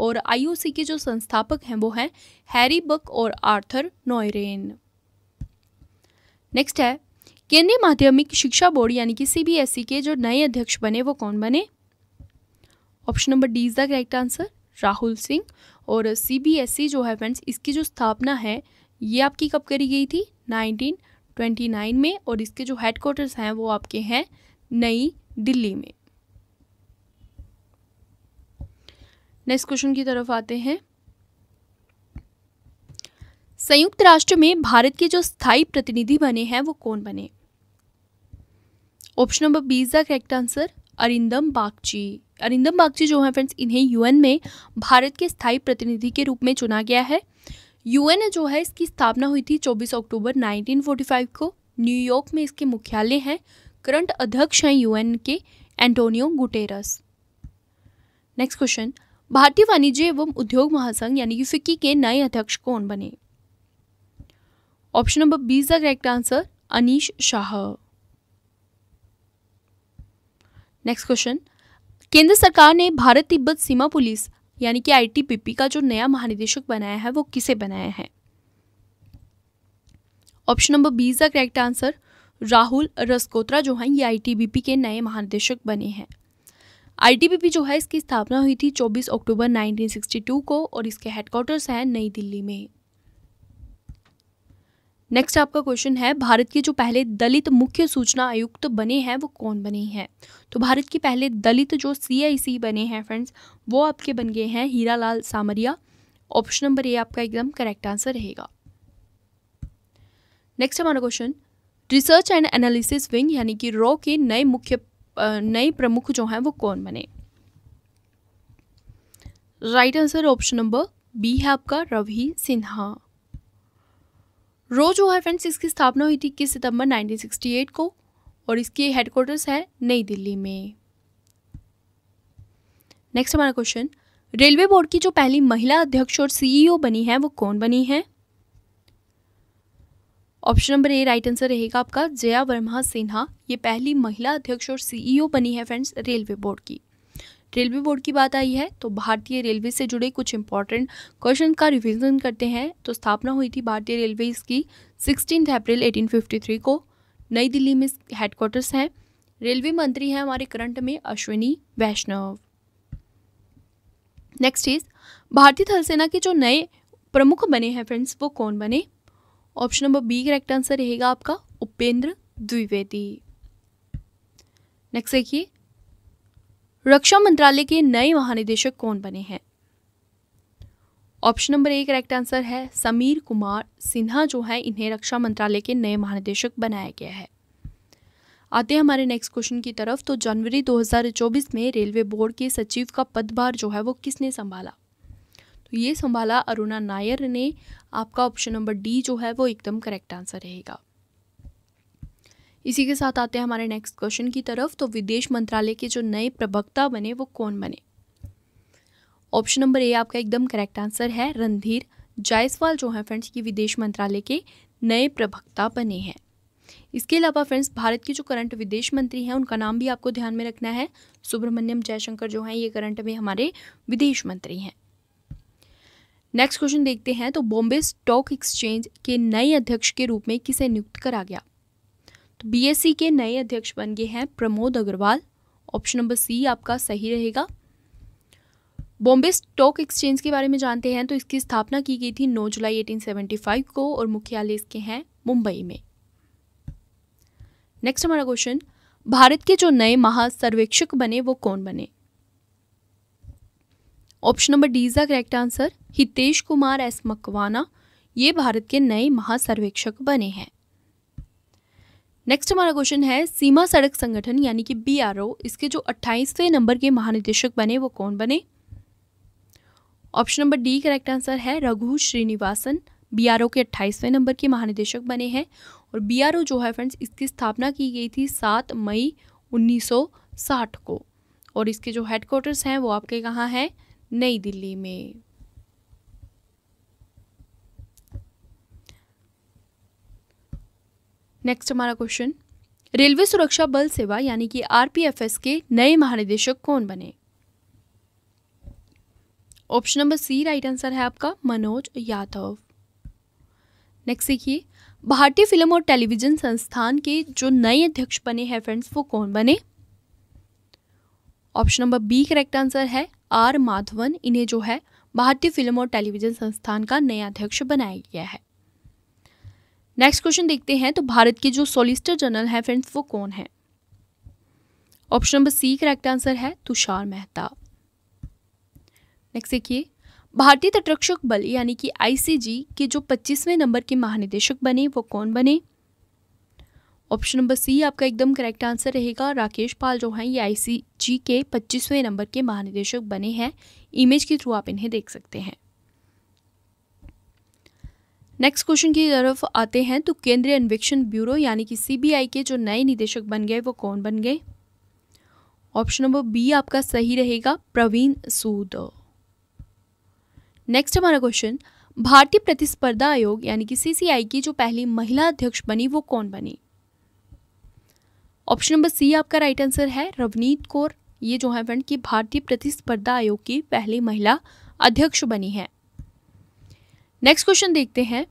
और आईओसी के जो संस्थापक हैं वो हैं हैरी बक और आर्थर नॉयरेन नेक्स्ट है केंद्रीय माध्यमिक शिक्षा बोर्ड यानी कि सीबीएसई के जो नए अध्यक्ष बने वो कौन बने option number D is the correct answer Rahul Singh और सीबीएसई जो है फ्रेंड्स इसकी जो स्थापना है ये आपकी कब करी गई थी 1929 में और इसके जो हेड क्वार्टर्स हैं वो आपके हैं नई दिल्ली में नेक्स्ट क्वेश्चन की तरफ आते हैं संयुक्त राष्ट्र में भारत के जो स्थायी प्रतिनिधि बने हैं वो कौन बने option number B is the correct answer Arindam Bagchi Arindam Bagchi जो है फ्रेंड्स इन्हें यूएन में भारत के स्थायी प्रतिनिधि के रूप में चुना गया है यूएन जो है इसकी स्थापना हुई थी 24 अक्टूबर 1945 को न्यूयॉर्क में इसके मुख्यालय हैं करंट अध्यक्ष हैं यूएन के एंटोनियो गुटेरस नेक्स्ट क्वेश्चन भारतीय वाणिज्य एवं उद्योग महासंघ यानी कि फिक्की के नए अध्यक्ष कौन बने option number B is the correct answer Anish Shah next question केंद्र सरकार ने भारत तिब्बत सीमा पुलिस यानी कि आईटीबीपी का जो नया महानिदेशक बनाया है वो किसे बनाया है option number B is the correct answer Rahul Rasgotra जो हैं ये आईटीबीपी के नए महानिदेशक बने हैं आईटीबीपी जो है इसकी स्थापना हुई थी 24 अक्टूबर 1962 को और इसके हेडक्वार्टर्स हैं नई दिल्ली में नेक्स्ट आपका क्वेश्चन है भारत के जो पहले दलित मुख्य सूचना आयुक्त बने हैं वो कौन बने हैं तो भारत के पहले दलित जो सीआईसी बने हैं फ्रेंड्स वो आपके बन गए हैं Hiralal Samariya option number A आपका एकदम करेक्ट आंसर रहेगा नेक्स्ट हमारा question research and analysis wing यानी कि रॉ के नए मुख्य नए प्रमुख जो हैं वो कौन बने right answer option number B है आपका रवि सिन्हा रो जो है फ्रेंड्स इसकी स्थापना हुई थी इक्कीस सितंबर 1968 को और इसकी हेडक्वार्टर्स है नई दिल्ली में नेक्स्ट हमारा क्वेश्चन रेलवे बोर्ड की जो पहली महिला अध्यक्ष और सीईओ e बनी है वो कौन बनी है option number A right answer रहेगा आपका जया वर्मा सिन्हा ये पहली महिला अध्यक्ष और सीईओ e बनी है फ्रेंड्स रेलवे बोर्ड की रेलवे बोर्ड की बात आई है तो भारतीय रेलवे से जुड़े कुछ इंपॉर्टेंट क्वेश्चन का रिविजन करते हैं तो स्थापना हुई थी भारतीय रेलवे की सिक्सटीन अप्रैल एटीन को नई दिल्ली में हेडक्वार्टर्स हैं रेलवे मंत्री हैं हमारे करंट में अश्विनी वैष्णव नेक्स्ट इज भारतीय थल सेना के जो नए प्रमुख बने हैं फ्रेंड्स वो कौन बने option number B correct answer रहेगा आपका उपेंद्र द्विवेदी नेक्स्ट देखिए रक्षा मंत्रालय के नए महानिदेशक कौन बने हैं ऑप्शन नंबर एक करेक्ट आंसर है समीर कुमार सिन्हा जो है इन्हें रक्षा मंत्रालय के नए महानिदेशक बनाया गया है आते हैं हमारे नेक्स्ट क्वेश्चन की तरफ तो जनवरी 2024 में रेलवे बोर्ड के सचिव का पदभार जो है वो किसने संभाला तो ये संभाला अरुणा नायर ने आपका ऑप्शन नंबर डी जो है वो एकदम करेक्ट आंसर रहेगा इसी के साथ आते हैं हमारे नेक्स्ट क्वेश्चन की तरफ तो विदेश मंत्रालय के जो नए प्रवक्ता बने वो कौन बने ऑप्शन नंबर ए आपका एकदम करेक्ट आंसर है रणधीर जायसवाल जो हैं फ्रेंड्स ये विदेश मंत्रालय के नए प्रवक्ता बने हैं इसके अलावा फ्रेंड्स भारत के जो करंट विदेश मंत्री हैं उनका नाम भी आपको ध्यान में रखना है सुब्रमण्यम जयशंकर जो हैं ये करंट में हमारे विदेश मंत्री हैं नेक्स्ट क्वेश्चन देखते हैं तो बॉम्बे स्टॉक एक्सचेंज के नए अध्यक्ष के रूप में किसे नियुक्त करा गया तो बीएससी e के नए अध्यक्ष बन गए हैं Pramod Agarwal option number C आपका सही रहेगा बॉम्बे स्टॉक एक्सचेंज के बारे में जानते हैं तो इसकी स्थापना की गई थी 9 जुलाई 1875 को और मुख्यालय इसके हैं मुंबई में नेक्स्ट हमारा क्वेश्चन भारत के जो नए महासर्वेक्षक बने वो कौन बने option number D is the correct answer Hitesh Kumar S Makwana ये भारत के नए महासर्वेक्षक बने हैं नेक्स्ट हमारा क्वेश्चन है सीमा सड़क संगठन यानी कि बी इसके जो अट्ठाईसवें नंबर के महानिदेशक बने वो कौन बने option number D correct answer है रघु श्रीनिवासन बी के अट्ठाईसवें नंबर के महानिदेशक बने हैं और बी जो है फ्रेंड्स इसकी स्थापना की गई थी सात मई 1960 को और इसके जो हेडक्वार्टर्स हैं वो आपके कहाँ हैं नई दिल्ली में नेक्स्ट हमारा क्वेश्चन रेलवे सुरक्षा बल सेवा यानी कि आरपीएफएस के नए महानिदेशक कौन बने option number C right answer है आपका मनोज यादव नेक्स्ट देखिए भारतीय फिल्म और टेलीविजन संस्थान के जो नए अध्यक्ष बने हैं फ्रेंड्स वो कौन बने option number B correct answer है आर माधवन इन्हें जो है भारतीय फिल्म और टेलीविजन संस्थान का नया अध्यक्ष बनाया गया है नेक्स्ट क्वेश्चन देखते हैं तो भारत के जो सोलिसिटर जनरल हैं फ्रेंड्स वो कौन है option number C correct answer है तुषार मेहता नेक्स्ट देखिए भारतीय तटरक्षक बल यानी कि आईसीजी के जो 25वें नंबर के महानिदेशक बने वो कौन बने ऑप्शन नंबर सी आपका एकदम करेक्ट आंसर रहेगा राकेश पाल जो हैं ये आईसीजी के 25वें नंबर के महानिदेशक बने हैं इमेज के थ्रू आप इन्हें देख सकते हैं नेक्स्ट क्वेश्चन की तरफ आते हैं तो केंद्रीय अन्वेक्षण ब्यूरो यानी कि सीबीआई के जो नए निदेशक बन गए वो कौन बन गए ऑप्शन नंबर बी आपका सही रहेगा प्रवीण सूद नेक्स्ट हमारा क्वेश्चन भारतीय प्रतिस्पर्धा आयोग यानी कि सीसीआई की जो पहली महिला अध्यक्ष बनी वो कौन बनी ऑप्शन नंबर सी आपका राइट आंसर है रवनीत कौर ये जो है फ्रेंड की भारतीय प्रतिस्पर्धा आयोग की पहली महिला अध्यक्ष बनी है नेक्स्ट क्वेश्चन देखते हैं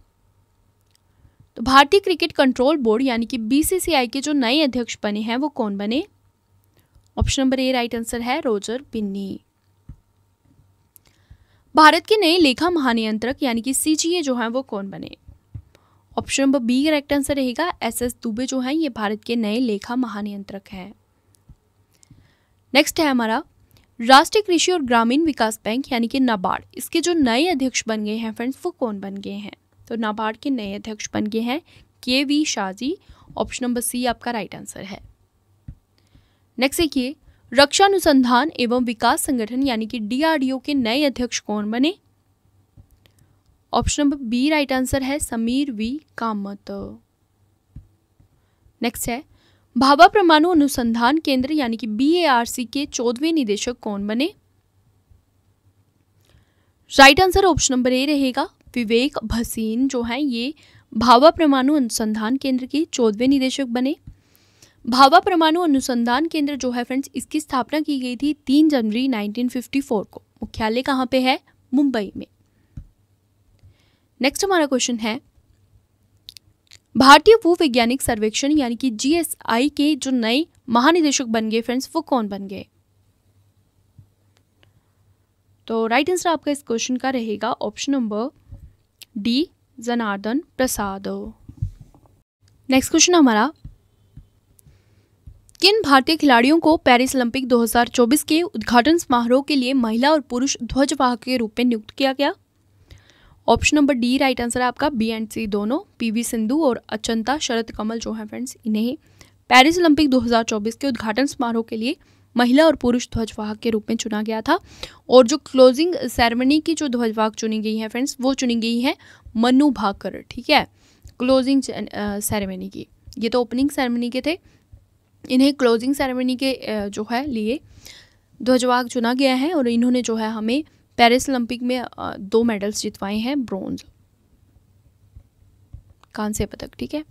तो भारतीय क्रिकेट कंट्रोल बोर्ड यानी कि बीसीसीआई के जो नए अध्यक्ष बने हैं वो कौन बने option number A right answer है रोजर पिन्नी भारत के नए लेखा महानियंत्रक यानी कि सीजीए जो हैं वो कौन बने option number B correct answer रहेगा एस एस दुबे जो हैं ये भारत के नए लेखा महानियंत्रक हैं नेक्स्ट है हमारा राष्ट्रीय कृषि और ग्रामीण विकास बैंक यानी कि नाबार्ड इसके जो नए अध्यक्ष बन गए हैं फ्रेंड्स वो कौन बन गए हैं तो नाबार्ड के नए अध्यक्ष बन गए हैं K V Shaji option number C आपका राइट आंसर है नेक्स्ट देखिए रक्षा अनुसंधान एवं विकास संगठन यानी कि डीआरडीओ के नए अध्यक्ष कौन बने option number B right answer है समीर वी कामत नेक्स्ट है भाभा परमाणु अनुसंधान केंद्र यानी कि बीएआरसी के चौदहवें निदेशक कौन बने right answer option number A रहेगा विवेक भसीन जो है ये भाभा परमाणु अनुसंधान केंद्र के चौदहवें निदेशक बने भाभा परमाणु अनुसंधान केंद्र जो है फ्रेंड्स इसकी स्थापना की गई थी तीन जनवरी 1954 को मुख्यालय कहाँ पे है मुंबई में नेक्स्ट हमारा क्वेश्चन है भारतीय भू वैज्ञानिक सर्वेक्षण यानी कि जीएसआई के जो नए महानिदेशक बन गए फ्रेंड्स वो कौन बन गए तो राइट आंसर आपका इस क्वेश्चन का रहेगा option number D Janardan Prasad next question हमारा किन भारतीय खिलाड़ियों को पेरिस ओलंपिक 2024 के उद्घाटन समारोह के लिए महिला और पुरुष ध्वजवाहक के रूप में नियुक्त किया गया option number D right answer है आपका बी एंड सी दोनों पीवी सिंधु और अचंता शरद कमल जो हैं फ्रेंड्स इन्हें पेरिस ओलंपिक 2024 के उद्घाटन समारोह के लिए महिला और पुरुष ध्वजवाहक के रूप में चुना गया था और जो क्लोजिंग सेरेमनी की जो ध्वजवाहक चुनी गई है फ्रेंड्स वो चुनी गई है मनु भाकर ठीक है क्लोजिंग सेरेमनी की ये तो ओपनिंग सेरेमनी के थे इन्हें क्लोजिंग सेरेमनी के जो है लिए ध्वजवाहक चुना गया है और इन्होंने जो है हमें पेरिस ओलंपिक में दो मेडल्स जितवाए हैं ब्रोंज कांस्य पदक ठीक है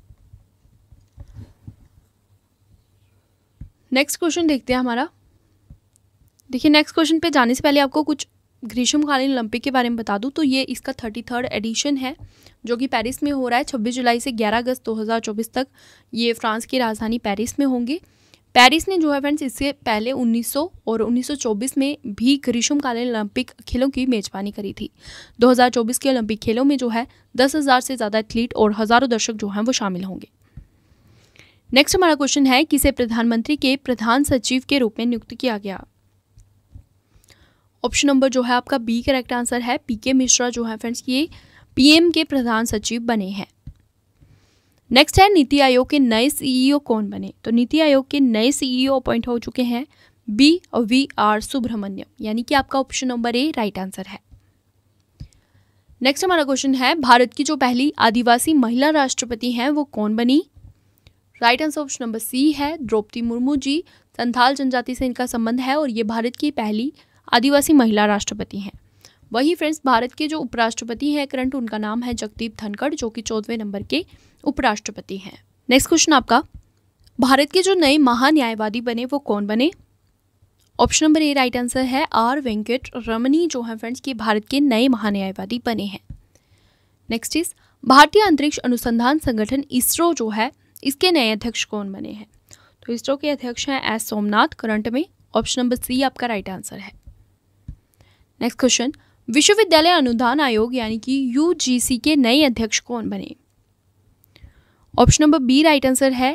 नेक्स्ट क्वेश्चन देखते हैं हमारा देखिए नेक्स्ट क्वेश्चन पे जाने से पहले आपको कुछ ग्रीष्मकालीन ओलंपिक के बारे में बता दूं तो ये इसका थर्टी थर्ड एडिशन है जो कि पेरिस में हो रहा है 26 जुलाई से 11 अगस्त 2024 तक ये फ्रांस की राजधानी पेरिस में होंगे पेरिस ने जो है फ्रेंड्स इससे पहले 1900 और 1924 में भी ग्रीष्मकालीन ओलंपिक खेलों की मेजबानी करी थी 2024 के ओलंपिक खेलों में जो है दस हज़ार से ज़्यादा एथलीट और हज़ारों दर्शक जो हैं वो शामिल होंगे नेक्स्ट हमारा क्वेश्चन है किसे प्रधानमंत्री के प्रधान सचिव के रूप में नियुक्त किया गया ऑप्शन नंबर जो है आपका बी करेक्ट आंसर है पी मिश्रा जो है फ्रेंड्स ये पीएम के प्रधान सचिव बने हैं नेक्स्ट है नीति आयोग के नए सीईओ e कौन बने तो नीति आयोग के नए सीईओ अपॉइंट e हो चुके हैं बी और वी आर सुब्रमण्यम यानी कि आपका option number A right answer है नेक्स्ट हमारा क्वेश्चन है भारत की जो पहली आदिवासी महिला राष्ट्रपति हैं वो कौन बनी right answer option number C है द्रौपदी मुर्मू जी संथाल जनजाति से इनका संबंध है और ये भारत की पहली आदिवासी महिला राष्ट्रपति हैं वहीं फ्रेंड्स भारत के जो उपराष्ट्रपति हैं करंट उनका नाम है जगदीप धनखड़ जो कि चौदहवें नंबर के उपराष्ट्रपति हैं नेक्स्ट क्वेश्चन आपका भारत के जो नए महान्यायवादी बने वो कौन बने option number A right answer है आर वेंकट रमनी जो है फ्रेंड्स ये भारत के नए महान्यायवादी बने हैं नेक्स्ट इज भारतीय अंतरिक्ष अनुसंधान संगठन इसरो जो है इसके नए अध्यक्ष कौन बने हैं तो इसरो के अध्यक्ष हैं एस सोमनाथ करंट में ऑप्शन नंबर सी आपका राइट आंसर है नेक्स्ट क्वेश्चन विश्वविद्यालय अनुदान आयोग यानी कि यू के नए अध्यक्ष कौन बने option number B right answer है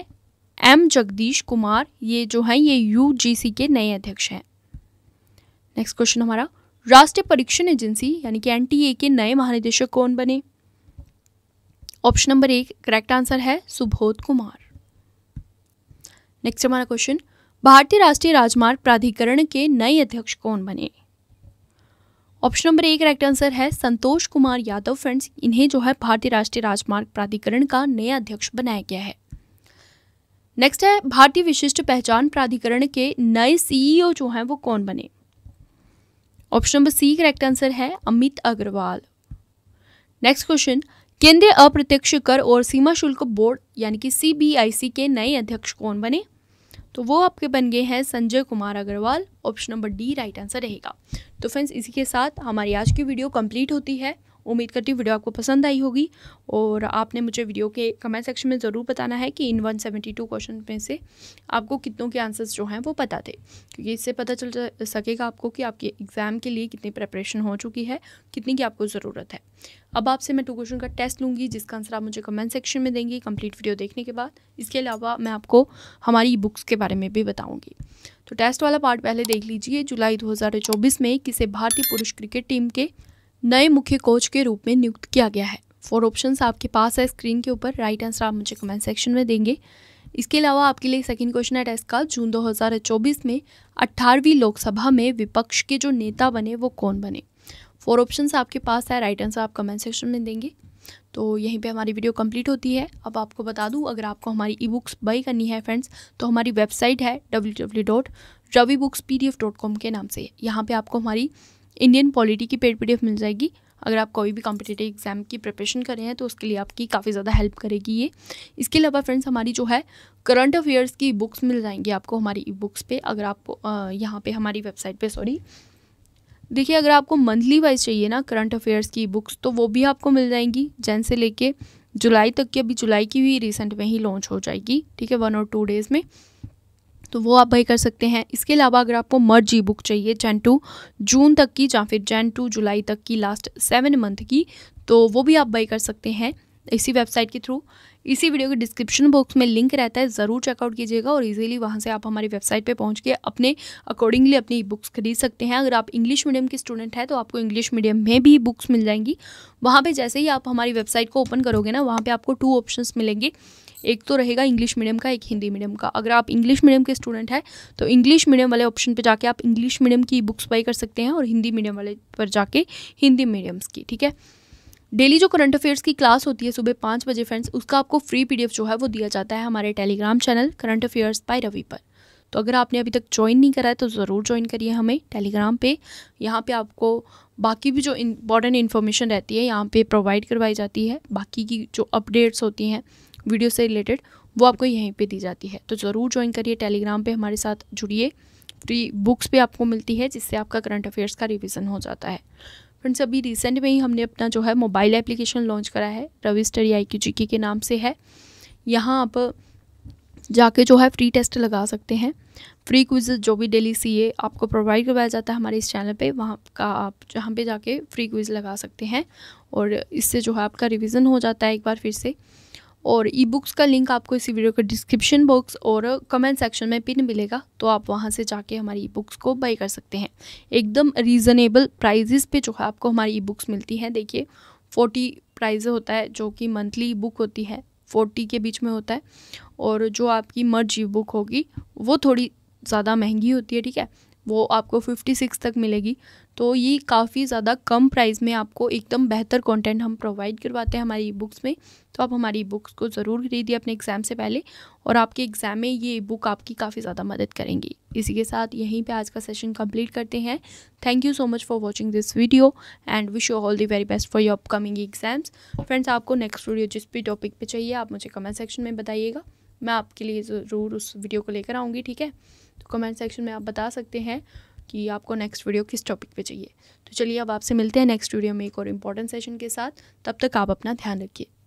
एम जगदीश कुमार ये जो हैं ये यूजीसी के नए अध्यक्ष हैं नेक्स्ट क्वेश्चन हमारा राष्ट्रीय परीक्षण एजेंसी यानी कि एन के नए महानिदेशक कौन बने ऑप्शन नंबर एक करेक्ट आंसर है सुबोध कुमार नेक्स्ट हमारा क्वेश्चन भारतीय राष्ट्रीय राजमार्ग प्राधिकरण के नए अध्यक्ष कौन बने ऑप्शन नंबर एक करेक्ट आंसर है संतोष कुमार यादव फ्रेंड्स इन्हें जो है भारतीय राष्ट्रीय राजमार्ग प्राधिकरण का नया अध्यक्ष बनाया गया है नेक्स्ट है भारतीय विशिष्ट पहचान प्राधिकरण के नए सीईओ e जो हैं वो कौन बने option number C correct answer है अमित अग्रवाल नेक्स्ट क्वेश्चन केंद्रीय अप्रत्यक्ष कर और सीमा शुल्क बोर्ड यानी कि सीबीआईसी के नए अध्यक्ष कौन बने तो वो आपके बन गए हैं Sanjay Kumar Agarwal option number D right answer रहेगा तो फ्रेंड्स इसी के साथ हमारी आज की वीडियो कंप्लीट होती है उम्मीद करती हूँ वीडियो आपको पसंद आई होगी और आपने मुझे वीडियो के कमेंट सेक्शन में ज़रूर बताना है कि इन 172 क्वेश्चन में से आपको कितनों के आंसर्स जो हैं वो पता थे क्योंकि इससे पता चल सकेगा आपको कि आपके एग्ज़ाम के लिए कितनी प्रेपरेशन हो चुकी है कितनी की आपको ज़रूरत है अब आपसे मैं टू क्वेश्चन का टेस्ट लूँगी जिसका आंसर आप मुझे कमेंट सेक्शन में देंगी कंप्लीट वीडियो देखने के बाद इसके अलावा मैं आपको हमारी बुक्स के बारे में भी बताऊँगी तो टेस्ट वाला पार्ट पहले देख लीजिए जुलाई 2024 में किसी भारतीय पुरुष क्रिकेट टीम के नए मुख्य कोच के रूप में नियुक्त किया गया है फोर ऑप्शंस आपके पास है स्क्रीन के ऊपर राइट आंसर आप मुझे कमेंट सेक्शन में देंगे इसके अलावा आपके लिए सेकंड क्वेश्चन है टेस्ट का जून 2024 में 18वीं लोकसभा में विपक्ष के जो नेता बने वो कौन बने फोर ऑप्शंस आपके पास है राइट आंसर आप कमेंट सेक्शन में देंगे तो यहीं पे हमारी वीडियो कंप्लीट होती है अब आपको बता दूं अगर आपको हमारी ई बुक्स बाई करनी है फ्रेंड्स तो हमारी वेबसाइट है W W dot Ravi books P D F dot com के नाम से यहाँ पर आपको हमारी इंडियन पॉलिटी की पेड पी मिल जाएगी अगर आप कोई भी कॉम्पिटेटिव एग्ज़ाम की प्रिपरेशन कर रहे हैं तो उसके लिए आपकी काफ़ी ज़्यादा हेल्प करेगी ये इसके अलावा फ्रेंड्स हमारी जो है करंट अफेयर्स की बुक्स मिल जाएंगी आपको हमारी ई बुक्स पर अगर आपको यहाँ पे हमारी वेबसाइट पे सॉरी देखिए अगर आपको मंथली वाइज चाहिए ना करंट अफेयर्स की बुक्स तो वो भी आपको मिल जाएंगी जैन से लेके जुलाई तक की अभी जुलाई की भी रिसेंट में ही लॉन्च हो जाएगी ठीक है वन और टू डेज़ में तो वो आप भाई कर सकते हैं इसके अलावा अगर आपको मर्ज ई बुक चाहिए जैन टू जून तक की या फिर जैन टू जुलाई तक की लास्ट सेवन मंथ की तो वो भी आप बाई कर सकते हैं इसी वेबसाइट के थ्रू इसी वीडियो के डिस्क्रिप्शन बॉक्स में लिंक रहता है ज़रूर चेकआउट कीजिएगा और इजीली वहाँ से आप हमारी वेबसाइट पे पहुँच के अपने अकॉर्डिंगली अपनी ई बुक्स खरीद सकते हैं अगर आप इंग्लिश मीडियम के स्टूडेंट हैं तो आपको इंग्लिश मीडियम में भी बुक्स मिल जाएंगी वहाँ पर जैसे ही आप हमारी वेबसाइट को ओपन करोगे ना वहाँ पर आपको टू ऑप्शन मिलेंगे एक तो रहेगा इंग्लिश मीडियम का एक हिंदी मीडियम का अगर आप इंग्लिश मीडियम के स्टूडेंट हैं तो इंग्लिश मीडियम वाले ऑप्शन पर जाके आप इंग्लिश मीडियम की बुक्स बाई कर सकते हैं और हिंदी मीडियम वाले पर जाके हिंदी मीडियम्स की ठीक है डेली जो करंट अफेयर्स की क्लास होती है सुबह पाँच बजे फ्रेंड्स उसका आपको फ्री पी जो है वो दिया जाता है हमारे Telegram channel current affairs by Ravi पर तो अगर आपने अभी तक ज्वाइन नहीं करा है तो ज़रूर ज्वाइन करिए हमें टेलीग्राम पे यहाँ पे आपको बाकी भी जो इम्पॉर्टेंट इन्फॉर्मेशन रहती है यहाँ पे प्रोवाइड करवाई जाती है बाकी की जो अपडेट्स होती हैं वीडियो से रिलेटेड वो आपको यहीं पे दी जाती है तो ज़रूर ज्वाइन करिए टेलीग्राम पे हमारे साथ जुड़िए फ्री बुक्स भी आपको मिलती है जिससे आपका करंट अफेयर्स का रिविज़न हो जाता है फ्रेंड्स अभी रिसेंट में ही हमने अपना जो है मोबाइल एप्लीकेशन लॉन्च करा है रवि स्टडी आई क्यू के नाम से है यहाँ आप जाके जो है फ्री टेस्ट लगा सकते हैं फ्री क्विज जो भी डेली सीए आपको प्रोवाइड करवाया जाता है हमारे इस चैनल पे वहाँ का आप जहाँ पे जाके फ्री क्विज लगा सकते हैं और इससे जो है आपका रिवीजन हो जाता है एक बार फिर से और ई बुक्स का लिंक आपको इसी वीडियो के डिस्क्रिप्शन बॉक्स और कमेंट सेक्शन में पिन मिलेगा तो आप वहाँ से जाके हमारी ई बुक्स को बाई कर सकते हैं एकदम रीज़नेबल प्राइजेस पे जो है आपको हमारी ई बुक्स मिलती हैं देखिए फोर्टी प्राइज होता है जो कि मंथली बुक होती है फोर्टी के बीच में होता है और जो आपकी मर्जी बुक होगी वो थोड़ी ज़्यादा महंगी होती है ठीक है वो आपको फिफ्टी सिक्स तक मिलेगी तो ये काफ़ी ज़्यादा कम प्राइस में आपको एकदम बेहतर कंटेंट हम प्रोवाइड करवाते हैं हमारी ई बुक्स में तो आप हमारी ई बुक्स को ज़रूर खरीदिए अपने एग्ज़ाम से पहले और आपके एग्ज़ाम में ये ई बुक आपकी काफ़ी ज़्यादा मदद करेंगी इसी के साथ यहीं पे आज का सेशन कंप्लीट करते हैं thank you so much for watching this video and wish you all the very best for your upcoming exams friends आपको नेक्स्ट वीडियो जिस भी टॉपिक पर चाहिए आप मुझे कमेंट सेक्शन में बताइएगा मैं आपके लिए ज़रूर उस वीडियो को लेकर आऊँगी ठीक है तो कमेंट सेक्शन में आप बता सकते हैं कि आपको नेक्स्ट वीडियो किस टॉपिक पे चाहिए तो चलिए अब आपसे मिलते हैं नेक्स्ट वीडियो में एक और इम्पॉर्टेंट सेशन के साथ तब तक आप अपना ध्यान रखिए